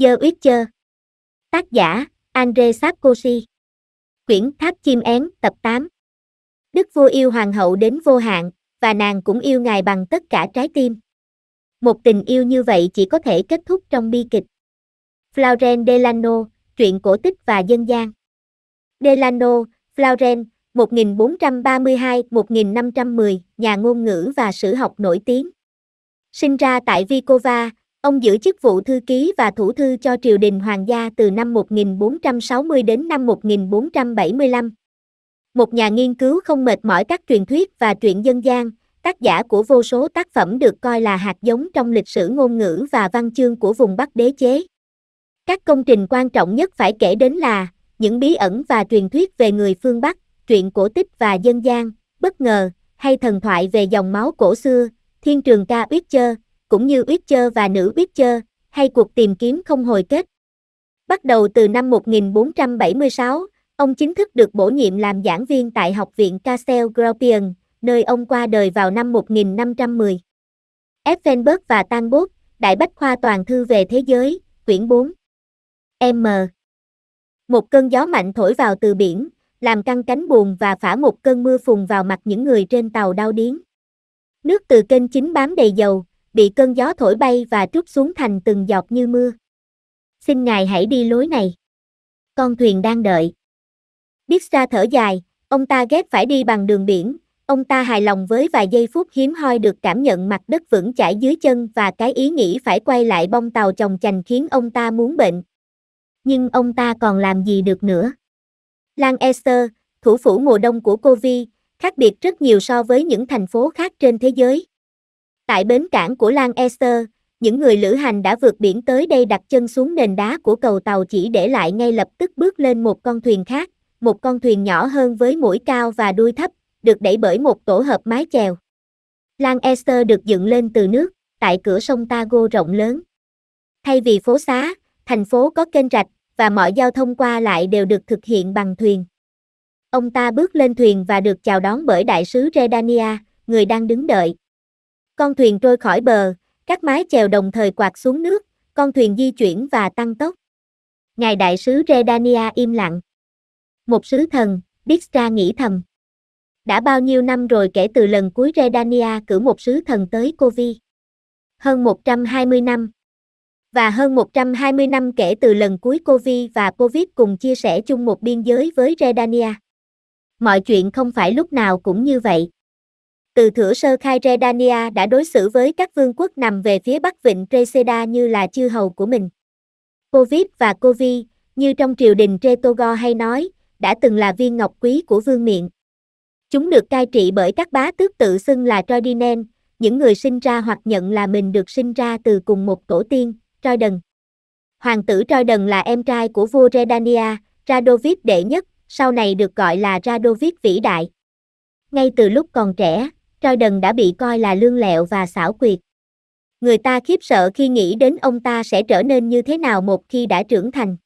The Witcher Tác giả, Andre Sapkosi Quyển Tháp Chim Én tập 8 Đức vua yêu hoàng hậu đến vô hạn, và nàng cũng yêu ngài bằng tất cả trái tim. Một tình yêu như vậy chỉ có thể kết thúc trong bi kịch. Flauren Delano, truyện cổ tích và dân gian. Delano, Flauren, 1432-1510, nhà ngôn ngữ và sử học nổi tiếng. Sinh ra tại Vicova, Ông giữ chức vụ thư ký và thủ thư cho triều đình hoàng gia từ năm 1460 đến năm 1475. Một nhà nghiên cứu không mệt mỏi các truyền thuyết và truyện dân gian, tác giả của vô số tác phẩm được coi là hạt giống trong lịch sử ngôn ngữ và văn chương của vùng Bắc đế chế. Các công trình quan trọng nhất phải kể đến là những bí ẩn và truyền thuyết về người phương Bắc, truyện cổ tích và dân gian, bất ngờ, hay thần thoại về dòng máu cổ xưa, thiên trường ca uyết chơ, cũng như Witcher và nữ Witcher, hay cuộc tìm kiếm không hồi kết. Bắt đầu từ năm 1476, ông chính thức được bổ nhiệm làm giảng viên tại Học viện Castle Gropian, nơi ông qua đời vào năm 1510. Effenberg và Tanbot, Đại Bách Khoa Toàn Thư về Thế giới, quyển 4. M. Một cơn gió mạnh thổi vào từ biển, làm căng cánh buồm và phả một cơn mưa phùn vào mặt những người trên tàu đau điến. Nước từ kênh chính bám đầy dầu, bị cơn gió thổi bay và trút xuống thành từng giọt như mưa. Xin ngài hãy đi lối này. Con thuyền đang đợi. Biết xa thở dài, ông ta ghét phải đi bằng đường biển, ông ta hài lòng với vài giây phút hiếm hoi được cảm nhận mặt đất vững chãi dưới chân và cái ý nghĩ phải quay lại bong tàu chồng chành khiến ông ta muốn bệnh. Nhưng ông ta còn làm gì được nữa? Lang Lancaster, thủ phủ mùa đông của Cô Vi, khác biệt rất nhiều so với những thành phố khác trên thế giới. Tại bến cảng của Lan Ester, những người lữ hành đã vượt biển tới đây đặt chân xuống nền đá của cầu tàu chỉ để lại ngay lập tức bước lên một con thuyền khác, một con thuyền nhỏ hơn với mũi cao và đuôi thấp, được đẩy bởi một tổ hợp mái chèo. Lan Ester được dựng lên từ nước, tại cửa sông Tago rộng lớn. Thay vì phố xá, thành phố có kênh rạch, và mọi giao thông qua lại đều được thực hiện bằng thuyền. Ông ta bước lên thuyền và được chào đón bởi đại sứ Redania, người đang đứng đợi, con thuyền trôi khỏi bờ, các mái chèo đồng thời quạt xuống nước, con thuyền di chuyển và tăng tốc. Ngài đại sứ Redania im lặng. Một sứ thần, Dijkstra nghĩ thầm. Đã bao nhiêu năm rồi kể từ lần cuối Redania cử một sứ thần tới Covi? Hơn 120 năm. Và hơn 120 năm kể từ lần cuối Covi và Covid cùng chia sẻ chung một biên giới với Redania. Mọi chuyện không phải lúc nào cũng như vậy từ thửa sơ khai Redania đã đối xử với các vương quốc nằm về phía bắc vịnh Treseda như là chư hầu của mình. Covid và Covi, như trong triều đình Tretogo hay nói, đã từng là viên ngọc quý của vương miện. Chúng được cai trị bởi các bá tước tự xưng là Troidinen, những người sinh ra hoặc nhận là mình được sinh ra từ cùng một tổ tiên, Troiden. Hoàng tử Troiden là em trai của vua Redania, Radovid đệ nhất, sau này được gọi là Radovid vĩ đại. Ngay từ lúc còn trẻ, Jordan đã bị coi là lương lẹo và xảo quyệt. Người ta khiếp sợ khi nghĩ đến ông ta sẽ trở nên như thế nào một khi đã trưởng thành.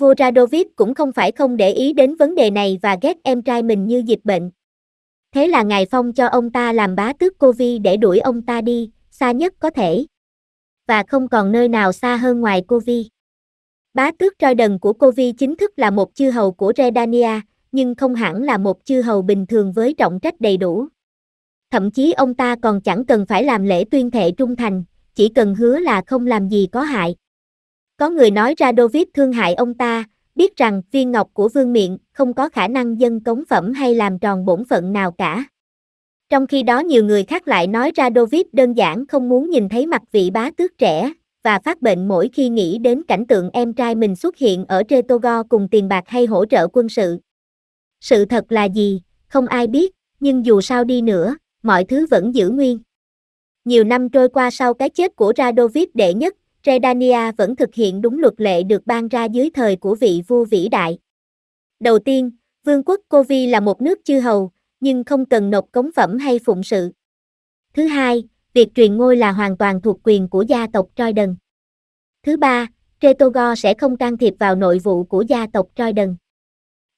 Voradovic cũng không phải không để ý đến vấn đề này và ghét em trai mình như dịch bệnh. Thế là Ngài Phong cho ông ta làm bá tước Covid để đuổi ông ta đi, xa nhất có thể. Và không còn nơi nào xa hơn ngoài Covid. Bá tước đần của Covid chính thức là một chư hầu của Redania, nhưng không hẳn là một chư hầu bình thường với trọng trách đầy đủ thậm chí ông ta còn chẳng cần phải làm lễ tuyên thệ trung thành, chỉ cần hứa là không làm gì có hại. Có người nói ra Dovid thương hại ông ta, biết rằng viên ngọc của vương miệng không có khả năng dân cống phẩm hay làm tròn bổn phận nào cả. Trong khi đó nhiều người khác lại nói ra Dovid đơn giản không muốn nhìn thấy mặt vị bá tước trẻ, và phát bệnh mỗi khi nghĩ đến cảnh tượng em trai mình xuất hiện ở Tretogo cùng tiền bạc hay hỗ trợ quân sự. Sự thật là gì, không ai biết, nhưng dù sao đi nữa, mọi thứ vẫn giữ nguyên. Nhiều năm trôi qua sau cái chết của Radovid đệ nhất, Redania vẫn thực hiện đúng luật lệ được ban ra dưới thời của vị vua vĩ đại. Đầu tiên, Vương quốc Covi là một nước chư hầu, nhưng không cần nộp cống phẩm hay phụng sự. Thứ hai, việc truyền ngôi là hoàn toàn thuộc quyền của gia tộc Đần. Thứ ba, Tretogo sẽ không can thiệp vào nội vụ của gia tộc Đần.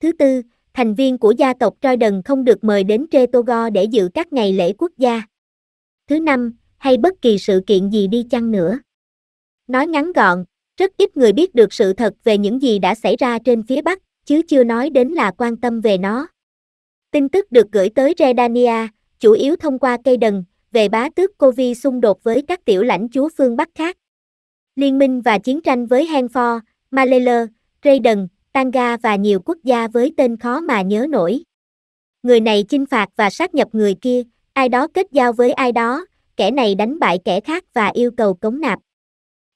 Thứ tư, thành viên của gia tộc Troiden không được mời đến Tretogo để dự các ngày lễ quốc gia. Thứ năm, hay bất kỳ sự kiện gì đi chăng nữa. Nói ngắn gọn, rất ít người biết được sự thật về những gì đã xảy ra trên phía Bắc, chứ chưa nói đến là quan tâm về nó. Tin tức được gửi tới Redania, chủ yếu thông qua cây đần, về bá tước Covi xung đột với các tiểu lãnh chúa phương Bắc khác. Liên minh và chiến tranh với Henfor, Maleler, Raiden, Tanga và nhiều quốc gia với tên khó mà nhớ nổi. Người này chinh phạt và sát nhập người kia, ai đó kết giao với ai đó, kẻ này đánh bại kẻ khác và yêu cầu cống nạp.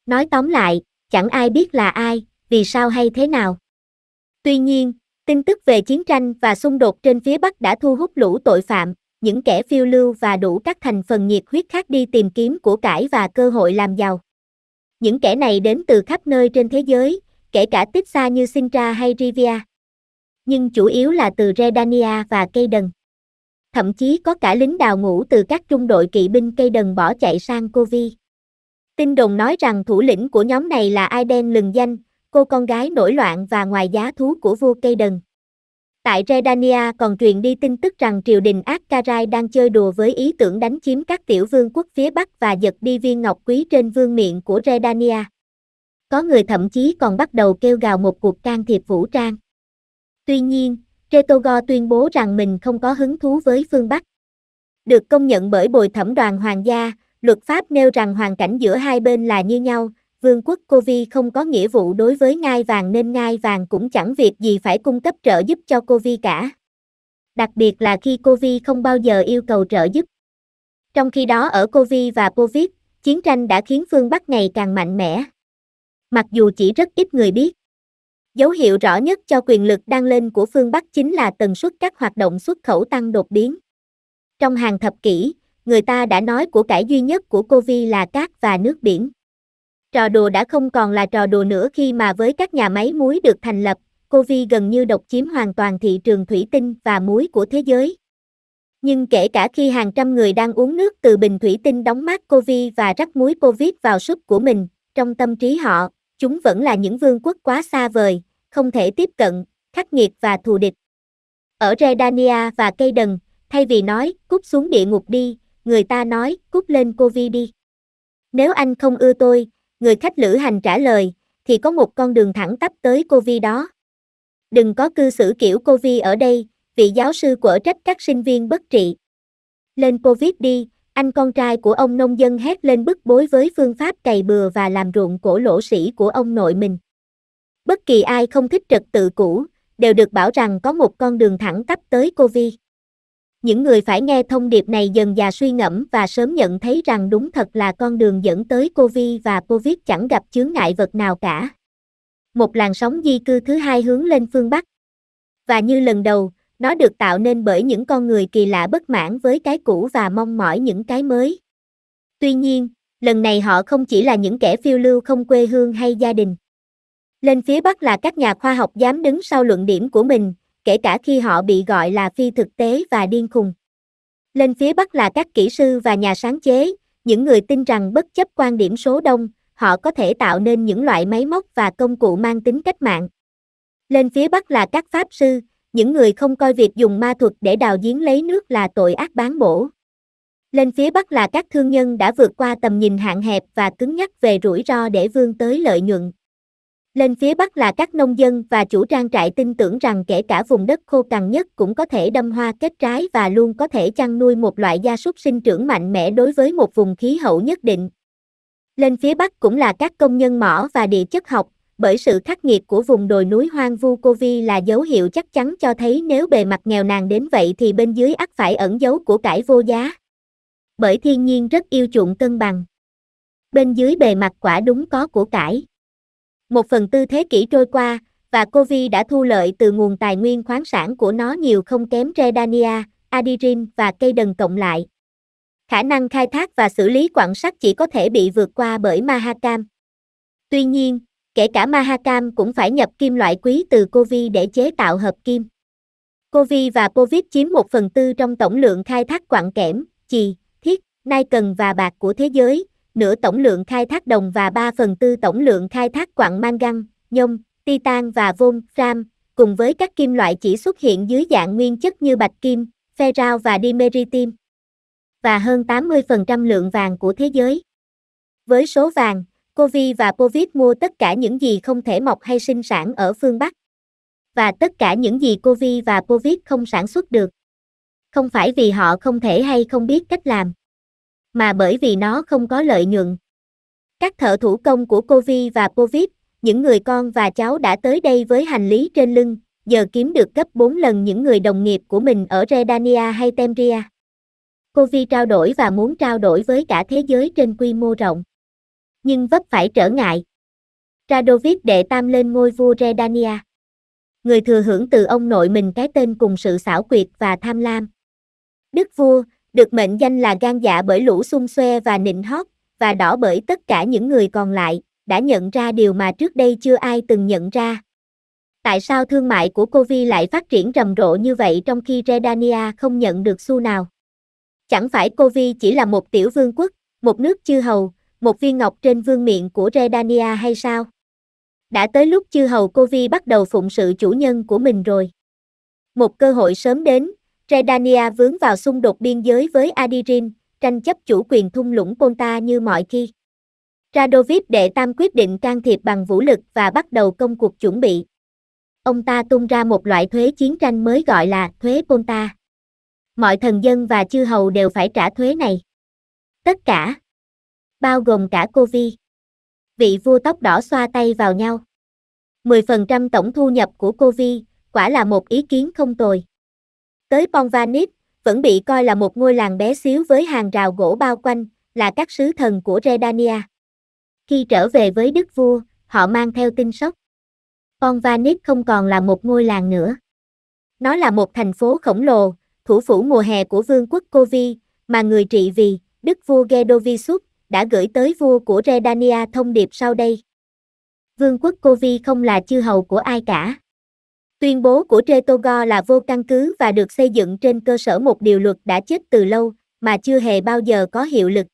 Nói tóm lại, chẳng ai biết là ai, vì sao hay thế nào. Tuy nhiên, tin tức về chiến tranh và xung đột trên phía Bắc đã thu hút lũ tội phạm, những kẻ phiêu lưu và đủ các thành phần nhiệt huyết khác đi tìm kiếm của cải và cơ hội làm giàu. Những kẻ này đến từ khắp nơi trên thế giới, kể cả tích xa như Sintra hay Rivia. Nhưng chủ yếu là từ Redania và cây đần. Thậm chí có cả lính đào ngũ từ các trung đội kỵ binh cây đần bỏ chạy sang Covi. Tin đồn nói rằng thủ lĩnh của nhóm này là Aiden lừng danh, cô con gái nổi loạn và ngoài giá thú của vua cây đần. Tại Redania còn truyền đi tin tức rằng triều đình Akkarai đang chơi đùa với ý tưởng đánh chiếm các tiểu vương quốc phía Bắc và giật đi viên ngọc quý trên vương miện của Redania có người thậm chí còn bắt đầu kêu gào một cuộc can thiệp vũ trang. Tuy nhiên, Tretogo tuyên bố rằng mình không có hứng thú với phương Bắc. Được công nhận bởi bồi thẩm đoàn hoàng gia, luật pháp nêu rằng hoàn cảnh giữa hai bên là như nhau, vương quốc Covi không có nghĩa vụ đối với ngai vàng nên ngai vàng cũng chẳng việc gì phải cung cấp trợ giúp cho Covi cả. Đặc biệt là khi Covi không bao giờ yêu cầu trợ giúp. Trong khi đó ở Covi và Covid, chiến tranh đã khiến phương Bắc ngày càng mạnh mẽ mặc dù chỉ rất ít người biết. Dấu hiệu rõ nhất cho quyền lực đang lên của phương Bắc chính là tần suất các hoạt động xuất khẩu tăng đột biến. Trong hàng thập kỷ, người ta đã nói của cải duy nhất của Cô Vi là cát và nước biển. Trò đùa đã không còn là trò đùa nữa khi mà với các nhà máy muối được thành lập, Cô Vi gần như độc chiếm hoàn toàn thị trường thủy tinh và muối của thế giới. Nhưng kể cả khi hàng trăm người đang uống nước từ bình thủy tinh đóng mát Cô Vi và rắc muối Covid vào súp của mình, trong tâm trí họ, chúng vẫn là những vương quốc quá xa vời, không thể tiếp cận, khắc nghiệt và thù địch. Ở Redania và cây đần, thay vì nói, cút xuống địa ngục đi, người ta nói, cút lên cô vi đi. Nếu anh không ưa tôi, người khách lữ hành trả lời, thì có một con đường thẳng tắp tới cô vi đó. Đừng có cư xử kiểu cô vi ở đây, vị giáo sư quở trách các sinh viên bất trị. Lên cô viết đi, anh con trai của ông nông dân hét lên bức bối với phương pháp cày bừa và làm ruộng cổ lỗ sĩ của ông nội mình. Bất kỳ ai không thích trật tự cũ, đều được bảo rằng có một con đường thẳng tắp tới cô Vi. Những người phải nghe thông điệp này dần già suy ngẫm và sớm nhận thấy rằng đúng thật là con đường dẫn tới cô Vi và cô viết chẳng gặp chướng ngại vật nào cả. Một làn sóng di cư thứ hai hướng lên phương Bắc. Và như lần đầu, nó được tạo nên bởi những con người kỳ lạ bất mãn với cái cũ và mong mỏi những cái mới. Tuy nhiên, lần này họ không chỉ là những kẻ phiêu lưu không quê hương hay gia đình. Lên phía Bắc là các nhà khoa học dám đứng sau luận điểm của mình, kể cả khi họ bị gọi là phi thực tế và điên khùng. Lên phía Bắc là các kỹ sư và nhà sáng chế, những người tin rằng bất chấp quan điểm số đông, họ có thể tạo nên những loại máy móc và công cụ mang tính cách mạng. Lên phía Bắc là các pháp sư, những người không coi việc dùng ma thuật để đào giếng lấy nước là tội ác bán bổ. Lên phía Bắc là các thương nhân đã vượt qua tầm nhìn hạn hẹp và cứng nhắc về rủi ro để vươn tới lợi nhuận. Lên phía Bắc là các nông dân và chủ trang trại tin tưởng rằng kể cả vùng đất khô cằn nhất cũng có thể đâm hoa kết trái và luôn có thể chăn nuôi một loại gia súc sinh trưởng mạnh mẽ đối với một vùng khí hậu nhất định. Lên phía Bắc cũng là các công nhân mỏ và địa chất học bởi sự khắc nghiệt của vùng đồi núi hoang vu Cô Vi là dấu hiệu chắc chắn cho thấy nếu bề mặt nghèo nàn đến vậy thì bên dưới ắt phải ẩn dấu của cải vô giá. Bởi thiên nhiên rất yêu chuộng cân bằng. Bên dưới bề mặt quả đúng có của cải. Một phần tư thế kỷ trôi qua, và Cô Vi đã thu lợi từ nguồn tài nguyên khoáng sản của nó nhiều không kém Redania, Adirin và cây đần cộng lại. Khả năng khai thác và xử lý quặng sắt chỉ có thể bị vượt qua bởi Mahakam. Tuy nhiên, Kể cả Mahakam cũng phải nhập kim loại quý từ Covi để chế tạo hợp kim. Covi và Povip chiếm một phần tư trong tổng lượng khai thác quặng kẽm, chì, thiết, nai cần và bạc của thế giới, nửa tổng lượng khai thác đồng và ba phần tư tổng lượng khai thác quặng mangan, nhôm, titan và vôn, ram, cùng với các kim loại chỉ xuất hiện dưới dạng nguyên chất như bạch kim, ferrao và dimeritim, và hơn 80% lượng vàng của thế giới. Với số vàng, Covid và Covid mua tất cả những gì không thể mọc hay sinh sản ở phương Bắc. Và tất cả những gì Covid và Covid không sản xuất được. Không phải vì họ không thể hay không biết cách làm, mà bởi vì nó không có lợi nhuận. Các thợ thủ công của Covid và Covid, những người con và cháu đã tới đây với hành lý trên lưng, giờ kiếm được gấp 4 lần những người đồng nghiệp của mình ở Redania hay Temria. Covid trao đổi và muốn trao đổi với cả thế giới trên quy mô rộng nhưng vấp phải trở ngại. Radovid đệ tam lên ngôi vua Redania. Người thừa hưởng từ ông nội mình cái tên cùng sự xảo quyệt và tham lam. Đức vua, được mệnh danh là gan dạ bởi lũ xung xoe và nịnh hót, và đỏ bởi tất cả những người còn lại, đã nhận ra điều mà trước đây chưa ai từng nhận ra. Tại sao thương mại của Covi lại phát triển rầm rộ như vậy trong khi Redania không nhận được xu nào? Chẳng phải Covi chỉ là một tiểu vương quốc, một nước chư hầu, một viên ngọc trên vương miệng của Redania hay sao? Đã tới lúc chư hầu cô vi bắt đầu phụng sự chủ nhân của mình rồi. Một cơ hội sớm đến, Redania vướng vào xung đột biên giới với Adirin, tranh chấp chủ quyền thung lũng Ponta như mọi khi. Radovid đệ tam quyết định can thiệp bằng vũ lực và bắt đầu công cuộc chuẩn bị. Ông ta tung ra một loại thuế chiến tranh mới gọi là thuế Ponta. Mọi thần dân và chư hầu đều phải trả thuế này. Tất cả bao gồm cả cô Vi. Vị vua tóc đỏ xoa tay vào nhau. 10% tổng thu nhập của cô Vi, quả là một ý kiến không tồi. Tới Ponvanip, vẫn bị coi là một ngôi làng bé xíu với hàng rào gỗ bao quanh, là các sứ thần của Redania. Khi trở về với đức vua, họ mang theo tin sốc. Ponvanip không còn là một ngôi làng nữa. Nó là một thành phố khổng lồ, thủ phủ mùa hè của vương quốc Covi, mà người trị vì, đức vua Gedovisut, đã gửi tới vua của Redania thông điệp sau đây. Vương quốc Covi không là chư hầu của ai cả. Tuyên bố của Tretogo là vô căn cứ và được xây dựng trên cơ sở một điều luật đã chết từ lâu, mà chưa hề bao giờ có hiệu lực.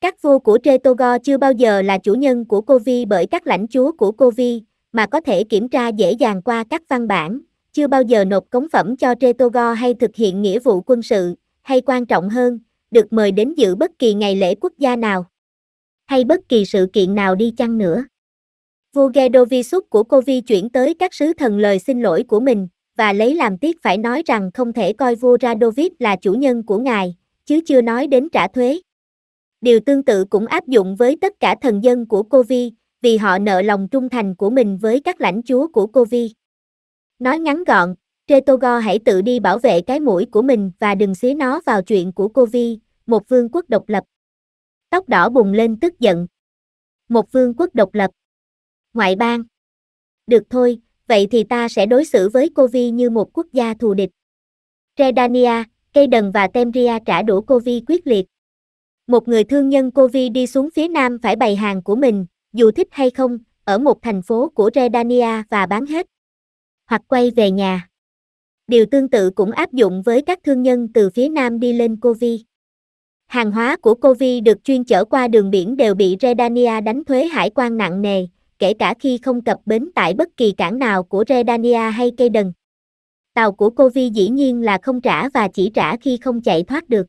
Các vua của Tretogo chưa bao giờ là chủ nhân của Covi bởi các lãnh chúa của Covi, mà có thể kiểm tra dễ dàng qua các văn bản, chưa bao giờ nộp cống phẩm cho Tretogo hay thực hiện nghĩa vụ quân sự, hay quan trọng hơn, được mời đến dự bất kỳ ngày lễ quốc gia nào hay bất kỳ sự kiện nào đi chăng nữa. Vua Vugedovisup của cô vi chuyển tới các sứ thần lời xin lỗi của mình, và lấy làm tiếc phải nói rằng không thể coi vua Radovid là chủ nhân của ngài, chứ chưa nói đến trả thuế. Điều tương tự cũng áp dụng với tất cả thần dân của cô vi, vì họ nợ lòng trung thành của mình với các lãnh chúa của cô vi. Nói ngắn gọn, Ketogo hãy tự đi bảo vệ cái mũi của mình và đừng xí nó vào chuyện của cô một vương quốc độc lập. Tóc đỏ bùng lên tức giận. Một vương quốc độc lập. Ngoại bang. Được thôi, vậy thì ta sẽ đối xử với cô như một quốc gia thù địch. Redania, cây đần và Temria trả đũa cô quyết liệt. Một người thương nhân cô đi xuống phía nam phải bày hàng của mình, dù thích hay không, ở một thành phố của Redania và bán hết. Hoặc quay về nhà điều tương tự cũng áp dụng với các thương nhân từ phía Nam đi lên Covi. Hàng hóa của Covi được chuyên chở qua đường biển đều bị Redania đánh thuế hải quan nặng nề, kể cả khi không cập bến tại bất kỳ cảng nào của Redania hay cây đần. Tàu của Covi dĩ nhiên là không trả và chỉ trả khi không chạy thoát được.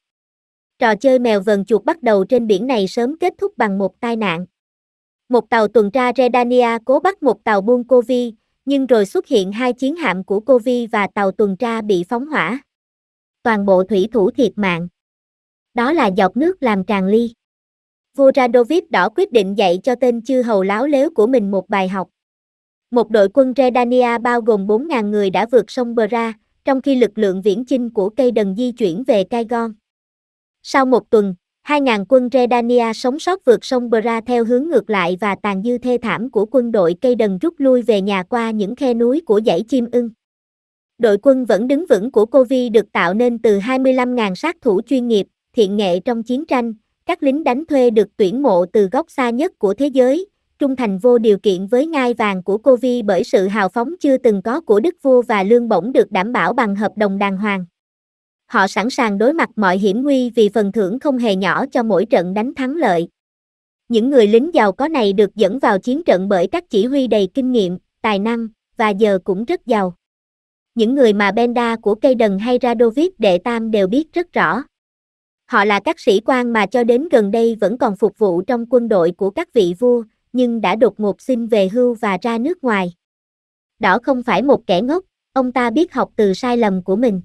Trò chơi mèo vần chuột bắt đầu trên biển này sớm kết thúc bằng một tai nạn. Một tàu tuần tra Redania cố bắt một tàu buôn Covi, nhưng rồi xuất hiện hai chiến hạm của cô Vi và tàu tuần tra bị phóng hỏa. Toàn bộ thủy thủ thiệt mạng. Đó là dọc nước làm tràn ly. Vua Radovid đỏ quyết định dạy cho tên chư hầu láo lếu của mình một bài học. Một đội quân Redania bao gồm 4.000 người đã vượt sông Bra, trong khi lực lượng viễn chinh của cây đần di chuyển về Cai Gon. Sau một tuần, 2.000 quân Redania sống sót vượt sông Bra theo hướng ngược lại và tàn dư thê thảm của quân đội cây đần rút lui về nhà qua những khe núi của dãy chim ưng. Đội quân vẫn đứng vững của Covi được tạo nên từ 25.000 sát thủ chuyên nghiệp, thiện nghệ trong chiến tranh, các lính đánh thuê được tuyển mộ từ góc xa nhất của thế giới, trung thành vô điều kiện với ngai vàng của Covi bởi sự hào phóng chưa từng có của đức vua và lương bổng được đảm bảo bằng hợp đồng đàng hoàng họ sẵn sàng đối mặt mọi hiểm nguy vì phần thưởng không hề nhỏ cho mỗi trận đánh thắng lợi. Những người lính giàu có này được dẫn vào chiến trận bởi các chỉ huy đầy kinh nghiệm, tài năng, và giờ cũng rất giàu. Những người mà Benda của cây đần hay Radovic Đệ Tam đều biết rất rõ. Họ là các sĩ quan mà cho đến gần đây vẫn còn phục vụ trong quân đội của các vị vua, nhưng đã đột ngột xin về hưu và ra nước ngoài. đó không phải một kẻ ngốc, ông ta biết học từ sai lầm của mình.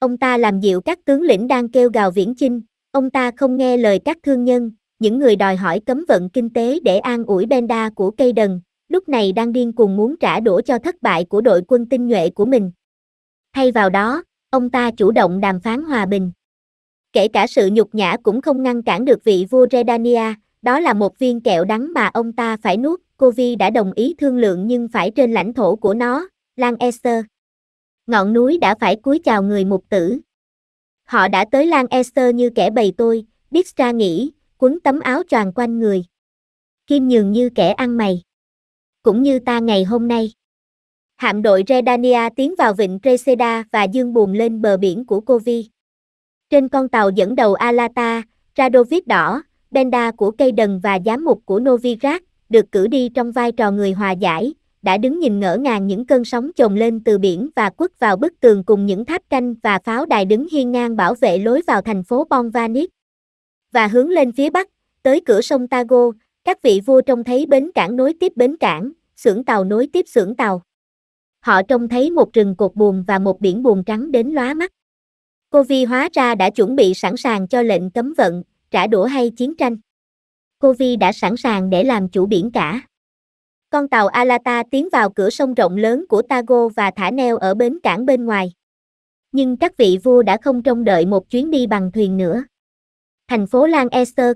Ông ta làm dịu các tướng lĩnh đang kêu gào viễn chinh, ông ta không nghe lời các thương nhân, những người đòi hỏi cấm vận kinh tế để an ủi Benda của cây đần, lúc này đang điên cuồng muốn trả đũa cho thất bại của đội quân tinh nhuệ của mình. Thay vào đó, ông ta chủ động đàm phán hòa bình. Kể cả sự nhục nhã cũng không ngăn cản được vị vua Redania, đó là một viên kẹo đắng mà ông ta phải nuốt, Cô Vi đã đồng ý thương lượng nhưng phải trên lãnh thổ của nó, Lan Esther ngọn núi đã phải cúi chào người mục tử. Họ đã tới Lan Esther như kẻ bầy tôi, biết ra nghĩ, quấn tấm áo tròn quanh người. Kim nhường như kẻ ăn mày. Cũng như ta ngày hôm nay. Hạm đội Redania tiến vào vịnh Treseda và dương buồm lên bờ biển của Covi. Trên con tàu dẫn đầu Alata, Radovid đỏ, Benda của cây đần và giám mục của Novigrad được cử đi trong vai trò người hòa giải, đã đứng nhìn ngỡ ngàng những cơn sóng chồng lên từ biển và quất vào bức tường cùng những tháp canh và pháo đài đứng hiên ngang bảo vệ lối vào thành phố Bonvanit. Và hướng lên phía bắc, tới cửa sông Tago, các vị vua trông thấy bến cảng nối tiếp bến cảng, xưởng tàu nối tiếp xưởng tàu. Họ trông thấy một rừng cột buồm và một biển buồm trắng đến lóa mắt. Cô Vi hóa ra đã chuẩn bị sẵn sàng cho lệnh cấm vận, trả đũa hay chiến tranh. Cô Vi đã sẵn sàng để làm chủ biển cả. Con tàu Alata tiến vào cửa sông rộng lớn của Tago và thả neo ở bến cảng bên ngoài. Nhưng các vị vua đã không trông đợi một chuyến đi bằng thuyền nữa. Thành phố Lan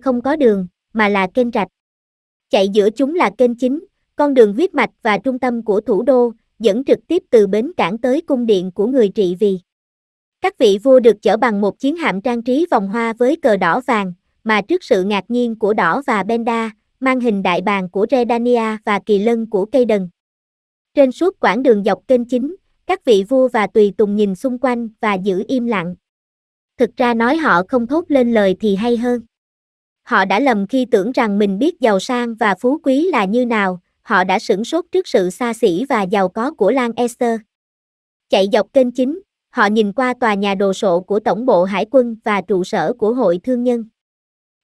không có đường, mà là kênh rạch. Chạy giữa chúng là kênh chính, con đường huyết mạch và trung tâm của thủ đô, dẫn trực tiếp từ bến cảng tới cung điện của người trị vì. Các vị vua được chở bằng một chiến hạm trang trí vòng hoa với cờ đỏ vàng, mà trước sự ngạc nhiên của Đỏ và Benda, mang hình đại bàng của Redania và kỳ lân của cây đần. Trên suốt quãng đường dọc kênh chính, các vị vua và tùy tùng nhìn xung quanh và giữ im lặng. Thực ra nói họ không thốt lên lời thì hay hơn. Họ đã lầm khi tưởng rằng mình biết giàu sang và phú quý là như nào, họ đã sửng sốt trước sự xa xỉ và giàu có của Lan Esther. Chạy dọc kênh chính, họ nhìn qua tòa nhà đồ sộ của Tổng bộ Hải quân và trụ sở của Hội Thương nhân.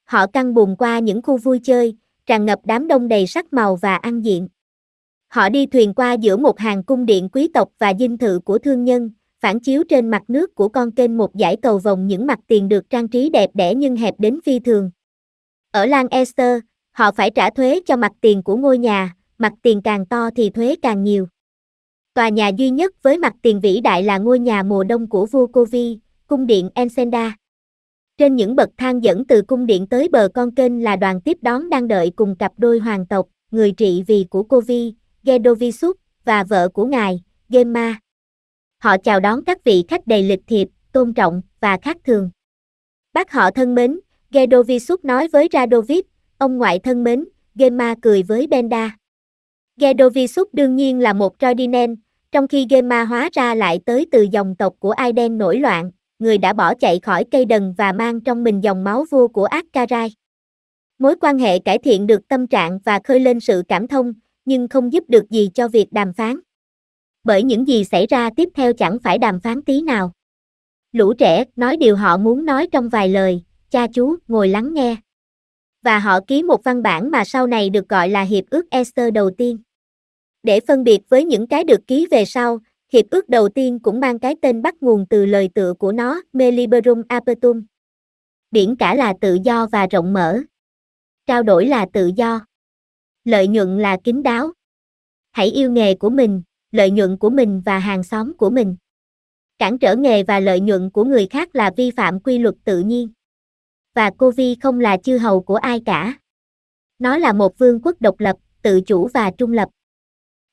Họ căng buồn qua những khu vui chơi, tràn ngập đám đông đầy sắc màu và ăn diện. Họ đi thuyền qua giữa một hàng cung điện quý tộc và dinh thự của thương nhân, phản chiếu trên mặt nước của con kênh một dải cầu vòng những mặt tiền được trang trí đẹp đẽ nhưng hẹp đến phi thường. Ở Lan Esther, họ phải trả thuế cho mặt tiền của ngôi nhà, mặt tiền càng to thì thuế càng nhiều. Tòa nhà duy nhất với mặt tiền vĩ đại là ngôi nhà mùa đông của vua Covi, cung điện Encenda. Trên những bậc thang dẫn từ cung điện tới bờ con kênh là đoàn tiếp đón đang đợi cùng cặp đôi hoàng tộc, người trị vì của cô Vi, Gedovisuk, và vợ của ngài, Gemma. Họ chào đón các vị khách đầy lịch thiệp, tôn trọng và khác thường. Bác họ thân mến, Gedovisuk nói với Radovid, ông ngoại thân mến, Gemma cười với Benda. Gedovisuk đương nhiên là một Troidinen, trong khi Gemma hóa ra lại tới từ dòng tộc của Aiden nổi loạn, người đã bỏ chạy khỏi cây đần và mang trong mình dòng máu vua của Akkarai. Mối quan hệ cải thiện được tâm trạng và khơi lên sự cảm thông, nhưng không giúp được gì cho việc đàm phán. Bởi những gì xảy ra tiếp theo chẳng phải đàm phán tí nào. Lũ trẻ nói điều họ muốn nói trong vài lời, cha chú ngồi lắng nghe. Và họ ký một văn bản mà sau này được gọi là Hiệp ước Esther đầu tiên. Để phân biệt với những cái được ký về sau, Hiệp ước đầu tiên cũng mang cái tên bắt nguồn từ lời tựa của nó, Meliberum Apertum. Biển cả là tự do và rộng mở. Trao đổi là tự do. Lợi nhuận là kín đáo. Hãy yêu nghề của mình, lợi nhuận của mình và hàng xóm của mình. Cản trở nghề và lợi nhuận của người khác là vi phạm quy luật tự nhiên. Và cô không là chư hầu của ai cả. Nó là một vương quốc độc lập, tự chủ và trung lập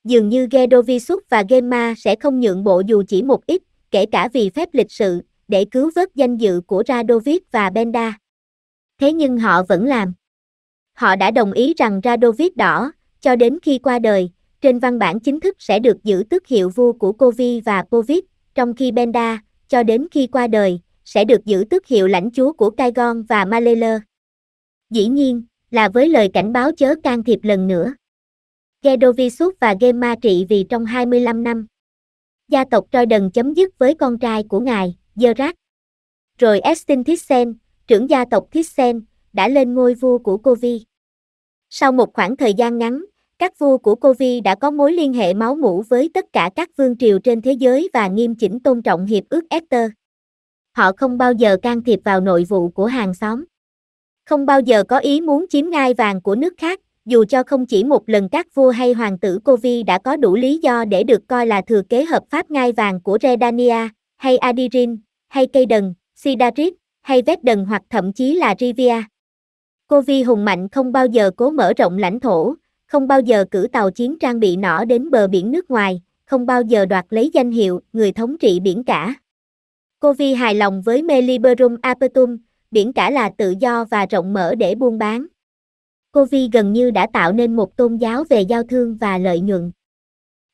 dường như Gedovichuk và Gema sẽ không nhượng bộ dù chỉ một ít, kể cả vì phép lịch sự, để cứu vớt danh dự của Radovic và Benda. Thế nhưng họ vẫn làm. Họ đã đồng ý rằng Radovic đỏ, cho đến khi qua đời, trên văn bản chính thức sẽ được giữ tước hiệu vua của Covi và Povic, trong khi Benda, cho đến khi qua đời, sẽ được giữ tước hiệu lãnh chúa của Caigon và Malele. Dĩ nhiên, là với lời cảnh báo chớ can thiệp lần nữa. Gedovisus và Gema trị vì trong 25 năm. Gia tộc Troyden chấm dứt với con trai của ngài, Gerard. Rồi Estin Thyssen, trưởng gia tộc Thyssen, đã lên ngôi vua của Covi. Sau một khoảng thời gian ngắn, các vua của Covi đã có mối liên hệ máu mủ với tất cả các vương triều trên thế giới và nghiêm chỉnh tôn trọng hiệp ước Ester. Họ không bao giờ can thiệp vào nội vụ của hàng xóm. Không bao giờ có ý muốn chiếm ngai vàng của nước khác, dù cho không chỉ một lần các vua hay hoàng tử Covi đã có đủ lý do để được coi là thừa kế hợp pháp ngai vàng của Redania, hay Adirin, hay cây đần, Sidarit, hay vết đần hoặc thậm chí là Rivia. Covi hùng mạnh không bao giờ cố mở rộng lãnh thổ, không bao giờ cử tàu chiến trang bị nỏ đến bờ biển nước ngoài, không bao giờ đoạt lấy danh hiệu người thống trị biển cả. Covi hài lòng với Meliberum Apertum, biển cả là tự do và rộng mở để buôn bán. Covey gần như đã tạo nên một tôn giáo về giao thương và lợi nhuận.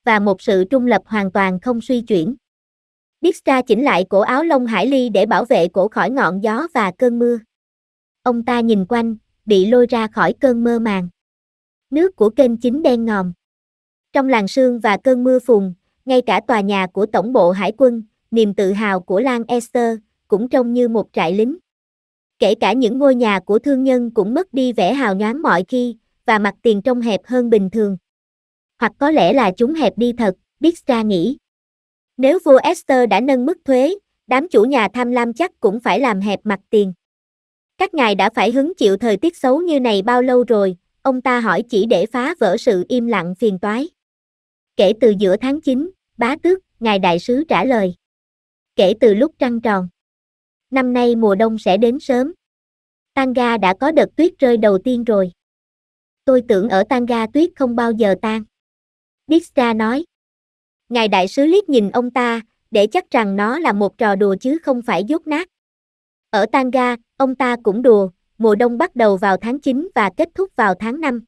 Và một sự trung lập hoàn toàn không suy chuyển. Bixra chỉnh lại cổ áo lông hải ly để bảo vệ cổ khỏi ngọn gió và cơn mưa. Ông ta nhìn quanh, bị lôi ra khỏi cơn mơ màng. Nước của kênh chính đen ngòm. Trong làng sương và cơn mưa phùn, ngay cả tòa nhà của Tổng bộ Hải quân, niềm tự hào của Lan Esther, cũng trông như một trại lính kể cả những ngôi nhà của thương nhân cũng mất đi vẻ hào nhoáng mọi khi, và mặt tiền trông hẹp hơn bình thường. Hoặc có lẽ là chúng hẹp đi thật, biết ra nghĩ. Nếu vua Esther đã nâng mức thuế, đám chủ nhà tham lam chắc cũng phải làm hẹp mặt tiền. Các ngài đã phải hứng chịu thời tiết xấu như này bao lâu rồi, ông ta hỏi chỉ để phá vỡ sự im lặng phiền toái. Kể từ giữa tháng 9, bá tước, ngài đại sứ trả lời. Kể từ lúc trăng tròn năm nay mùa đông sẽ đến sớm. Tanga đã có đợt tuyết rơi đầu tiên rồi. Tôi tưởng ở Tanga tuyết không bao giờ tan. Dijkstra nói. Ngài đại sứ liếc nhìn ông ta, để chắc rằng nó là một trò đùa chứ không phải dốt nát. Ở Tanga, ông ta cũng đùa, mùa đông bắt đầu vào tháng 9 và kết thúc vào tháng 5.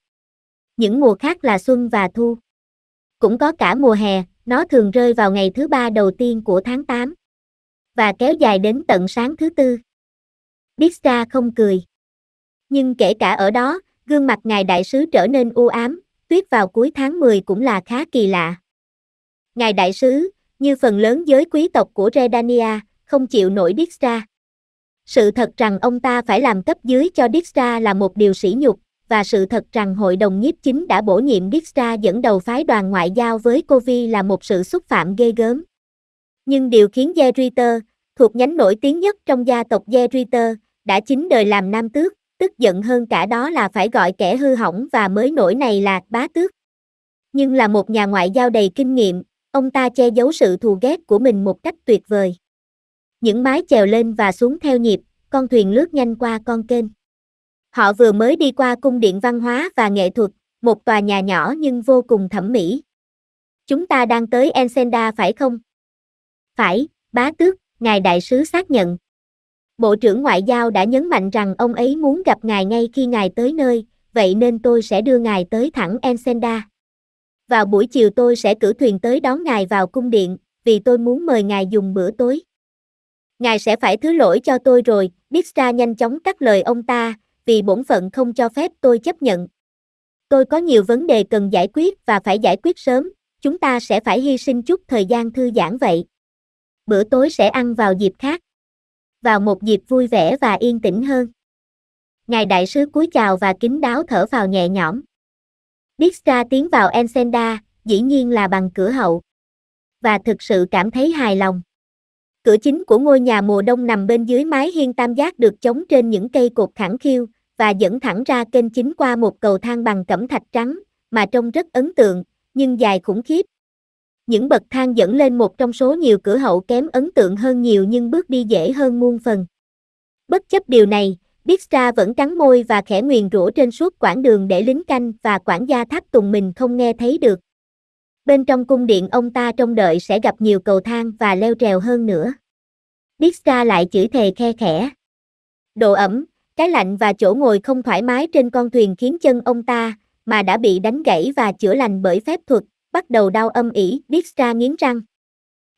Những mùa khác là xuân và thu. Cũng có cả mùa hè, nó thường rơi vào ngày thứ ba đầu tiên của tháng 8 và kéo dài đến tận sáng thứ tư. Dijkstra không cười. Nhưng kể cả ở đó, gương mặt ngài đại sứ trở nên u ám, tuyết vào cuối tháng 10 cũng là khá kỳ lạ. Ngài đại sứ, như phần lớn giới quý tộc của Redania, không chịu nổi Dijkstra. Sự thật rằng ông ta phải làm cấp dưới cho Dijkstra là một điều sỉ nhục, và sự thật rằng hội đồng nhiếp chính đã bổ nhiệm Dijkstra dẫn đầu phái đoàn ngoại giao với Covi là một sự xúc phạm ghê gớm. Nhưng điều khiến Jeter, thuộc nhánh nổi tiếng nhất trong gia tộc Jeter, đã chính đời làm nam tước, tức giận hơn cả đó là phải gọi kẻ hư hỏng và mới nổi này là bá tước. Nhưng là một nhà ngoại giao đầy kinh nghiệm, ông ta che giấu sự thù ghét của mình một cách tuyệt vời. Những mái chèo lên và xuống theo nhịp, con thuyền lướt nhanh qua con kênh. Họ vừa mới đi qua cung điện văn hóa và nghệ thuật, một tòa nhà nhỏ nhưng vô cùng thẩm mỹ. Chúng ta đang tới Ensenda phải không? Phải, bá tước, ngài đại sứ xác nhận. Bộ trưởng Ngoại giao đã nhấn mạnh rằng ông ấy muốn gặp ngài ngay khi ngài tới nơi, vậy nên tôi sẽ đưa ngài tới thẳng Ensenda. Vào buổi chiều tôi sẽ cử thuyền tới đón ngài vào cung điện, vì tôi muốn mời ngài dùng bữa tối. Ngài sẽ phải thứ lỗi cho tôi rồi, Bistra nhanh chóng cắt lời ông ta, vì bổn phận không cho phép tôi chấp nhận. Tôi có nhiều vấn đề cần giải quyết và phải giải quyết sớm, chúng ta sẽ phải hy sinh chút thời gian thư giãn vậy bữa tối sẽ ăn vào dịp khác. Vào một dịp vui vẻ và yên tĩnh hơn. Ngài đại sứ cúi chào và kính đáo thở vào nhẹ nhõm. Dijkstra tiến vào Ensenda, dĩ nhiên là bằng cửa hậu. Và thực sự cảm thấy hài lòng. Cửa chính của ngôi nhà mùa đông nằm bên dưới mái hiên tam giác được chống trên những cây cột khẳng khiêu và dẫn thẳng ra kênh chính qua một cầu thang bằng cẩm thạch trắng mà trông rất ấn tượng, nhưng dài khủng khiếp những bậc thang dẫn lên một trong số nhiều cửa hậu kém ấn tượng hơn nhiều nhưng bước đi dễ hơn muôn phần. Bất chấp điều này, Bixra vẫn cắn môi và khẽ nguyền rủa trên suốt quãng đường để lính canh và quản gia tháp tùng mình không nghe thấy được. Bên trong cung điện ông ta trông đợi sẽ gặp nhiều cầu thang và leo trèo hơn nữa. Bixra lại chửi thề khe khẽ. Độ ẩm, cái lạnh và chỗ ngồi không thoải mái trên con thuyền khiến chân ông ta, mà đã bị đánh gãy và chữa lành bởi phép thuật, bắt đầu đau âm ỉ, Dijkstra nghiến răng.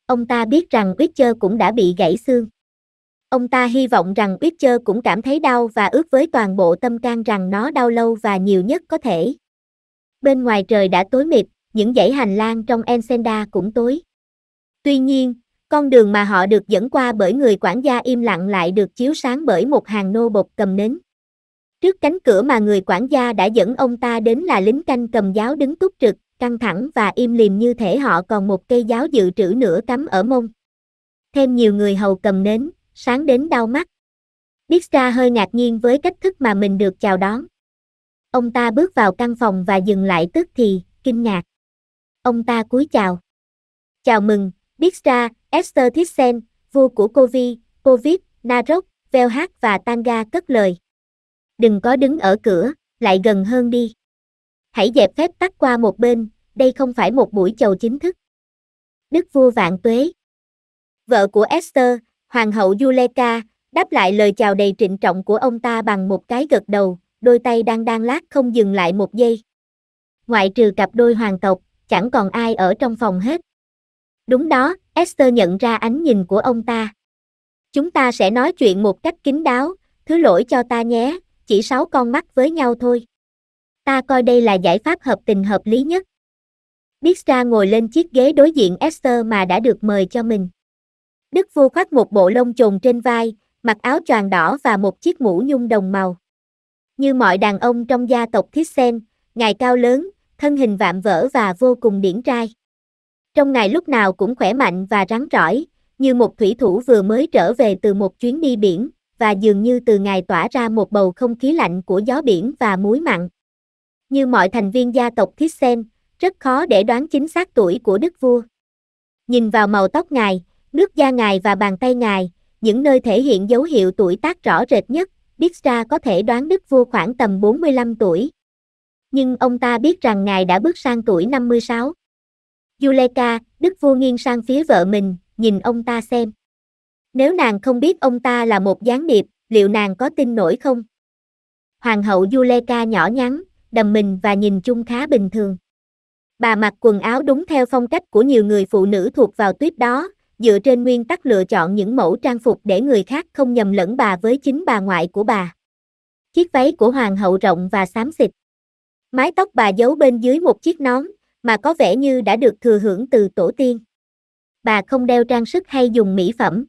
Ông ta biết rằng Witcher cũng đã bị gãy xương. Ông ta hy vọng rằng Witcher cũng cảm thấy đau và ước với toàn bộ tâm can rằng nó đau lâu và nhiều nhất có thể. Bên ngoài trời đã tối mịt, những dãy hành lang trong Ensenda cũng tối. Tuy nhiên, con đường mà họ được dẫn qua bởi người quản gia im lặng lại được chiếu sáng bởi một hàng nô bộc cầm nến. Trước cánh cửa mà người quản gia đã dẫn ông ta đến là lính canh cầm giáo đứng túc trực, căng thẳng và im lìm như thể họ còn một cây giáo dự trữ nữa cắm ở mông. Thêm nhiều người hầu cầm nến, sáng đến đau mắt. Dijkstra hơi ngạc nhiên với cách thức mà mình được chào đón. Ông ta bước vào căn phòng và dừng lại tức thì, kinh ngạc. Ông ta cúi chào. Chào mừng, Dijkstra, Esther Thyssen, vua của Covi, Covid, Narok, Velhak và Tanga cất lời. Đừng có đứng ở cửa, lại gần hơn đi hãy dẹp phép tắt qua một bên, đây không phải một buổi chầu chính thức. Đức vua vạn tuế Vợ của Esther, Hoàng hậu Yuleka đáp lại lời chào đầy trịnh trọng của ông ta bằng một cái gật đầu, đôi tay đang đang lát không dừng lại một giây. Ngoại trừ cặp đôi hoàng tộc, chẳng còn ai ở trong phòng hết. Đúng đó, Esther nhận ra ánh nhìn của ông ta. Chúng ta sẽ nói chuyện một cách kín đáo, thứ lỗi cho ta nhé, chỉ sáu con mắt với nhau thôi ta coi đây là giải pháp hợp tình hợp lý nhất. Bixra ngồi lên chiếc ghế đối diện Esther mà đã được mời cho mình. Đức vua khoác một bộ lông chồn trên vai, mặc áo choàng đỏ và một chiếc mũ nhung đồng màu. Như mọi đàn ông trong gia tộc Thyssen, ngài cao lớn, thân hình vạm vỡ và vô cùng điển trai. Trong ngày lúc nào cũng khỏe mạnh và rắn rỏi, như một thủy thủ vừa mới trở về từ một chuyến đi biển, và dường như từ ngài tỏa ra một bầu không khí lạnh của gió biển và muối mặn. Như mọi thành viên gia tộc Thyssen, rất khó để đoán chính xác tuổi của đức vua. Nhìn vào màu tóc ngài, nước da ngài và bàn tay ngài, những nơi thể hiện dấu hiệu tuổi tác rõ rệt nhất, biết ra có thể đoán đức vua khoảng tầm 45 tuổi. Nhưng ông ta biết rằng ngài đã bước sang tuổi 56. Yuleka, đức vua nghiêng sang phía vợ mình, nhìn ông ta xem. Nếu nàng không biết ông ta là một gián điệp, liệu nàng có tin nổi không? Hoàng hậu Yuleka nhỏ nhắn, đầm mình và nhìn chung khá bình thường. Bà mặc quần áo đúng theo phong cách của nhiều người phụ nữ thuộc vào tuyết đó, dựa trên nguyên tắc lựa chọn những mẫu trang phục để người khác không nhầm lẫn bà với chính bà ngoại của bà. Chiếc váy của hoàng hậu rộng và xám xịt. Mái tóc bà giấu bên dưới một chiếc nón, mà có vẻ như đã được thừa hưởng từ tổ tiên. Bà không đeo trang sức hay dùng mỹ phẩm.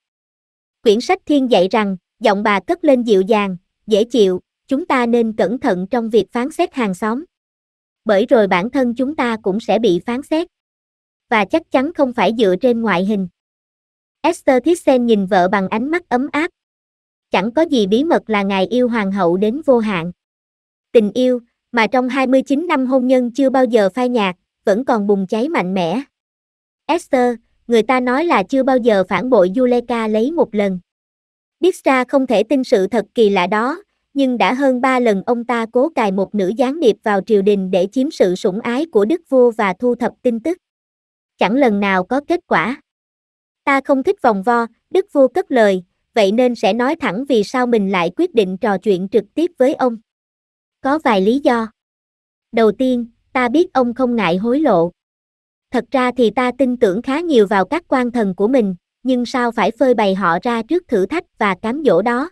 Quyển sách thiên dạy rằng, giọng bà cất lên dịu dàng, dễ chịu, chúng ta nên cẩn thận trong việc phán xét hàng xóm. Bởi rồi bản thân chúng ta cũng sẽ bị phán xét. Và chắc chắn không phải dựa trên ngoại hình. Esther Thyssen nhìn vợ bằng ánh mắt ấm áp. Chẳng có gì bí mật là ngài yêu hoàng hậu đến vô hạn. Tình yêu, mà trong 29 năm hôn nhân chưa bao giờ phai nhạt, vẫn còn bùng cháy mạnh mẽ. Esther, người ta nói là chưa bao giờ phản bội Juleka lấy một lần. Biết không thể tin sự thật kỳ lạ đó, nhưng đã hơn ba lần ông ta cố cài một nữ gián điệp vào triều đình để chiếm sự sủng ái của đức vua và thu thập tin tức. Chẳng lần nào có kết quả. Ta không thích vòng vo, đức vua cất lời, vậy nên sẽ nói thẳng vì sao mình lại quyết định trò chuyện trực tiếp với ông. Có vài lý do. Đầu tiên, ta biết ông không ngại hối lộ. Thật ra thì ta tin tưởng khá nhiều vào các quan thần của mình, nhưng sao phải phơi bày họ ra trước thử thách và cám dỗ đó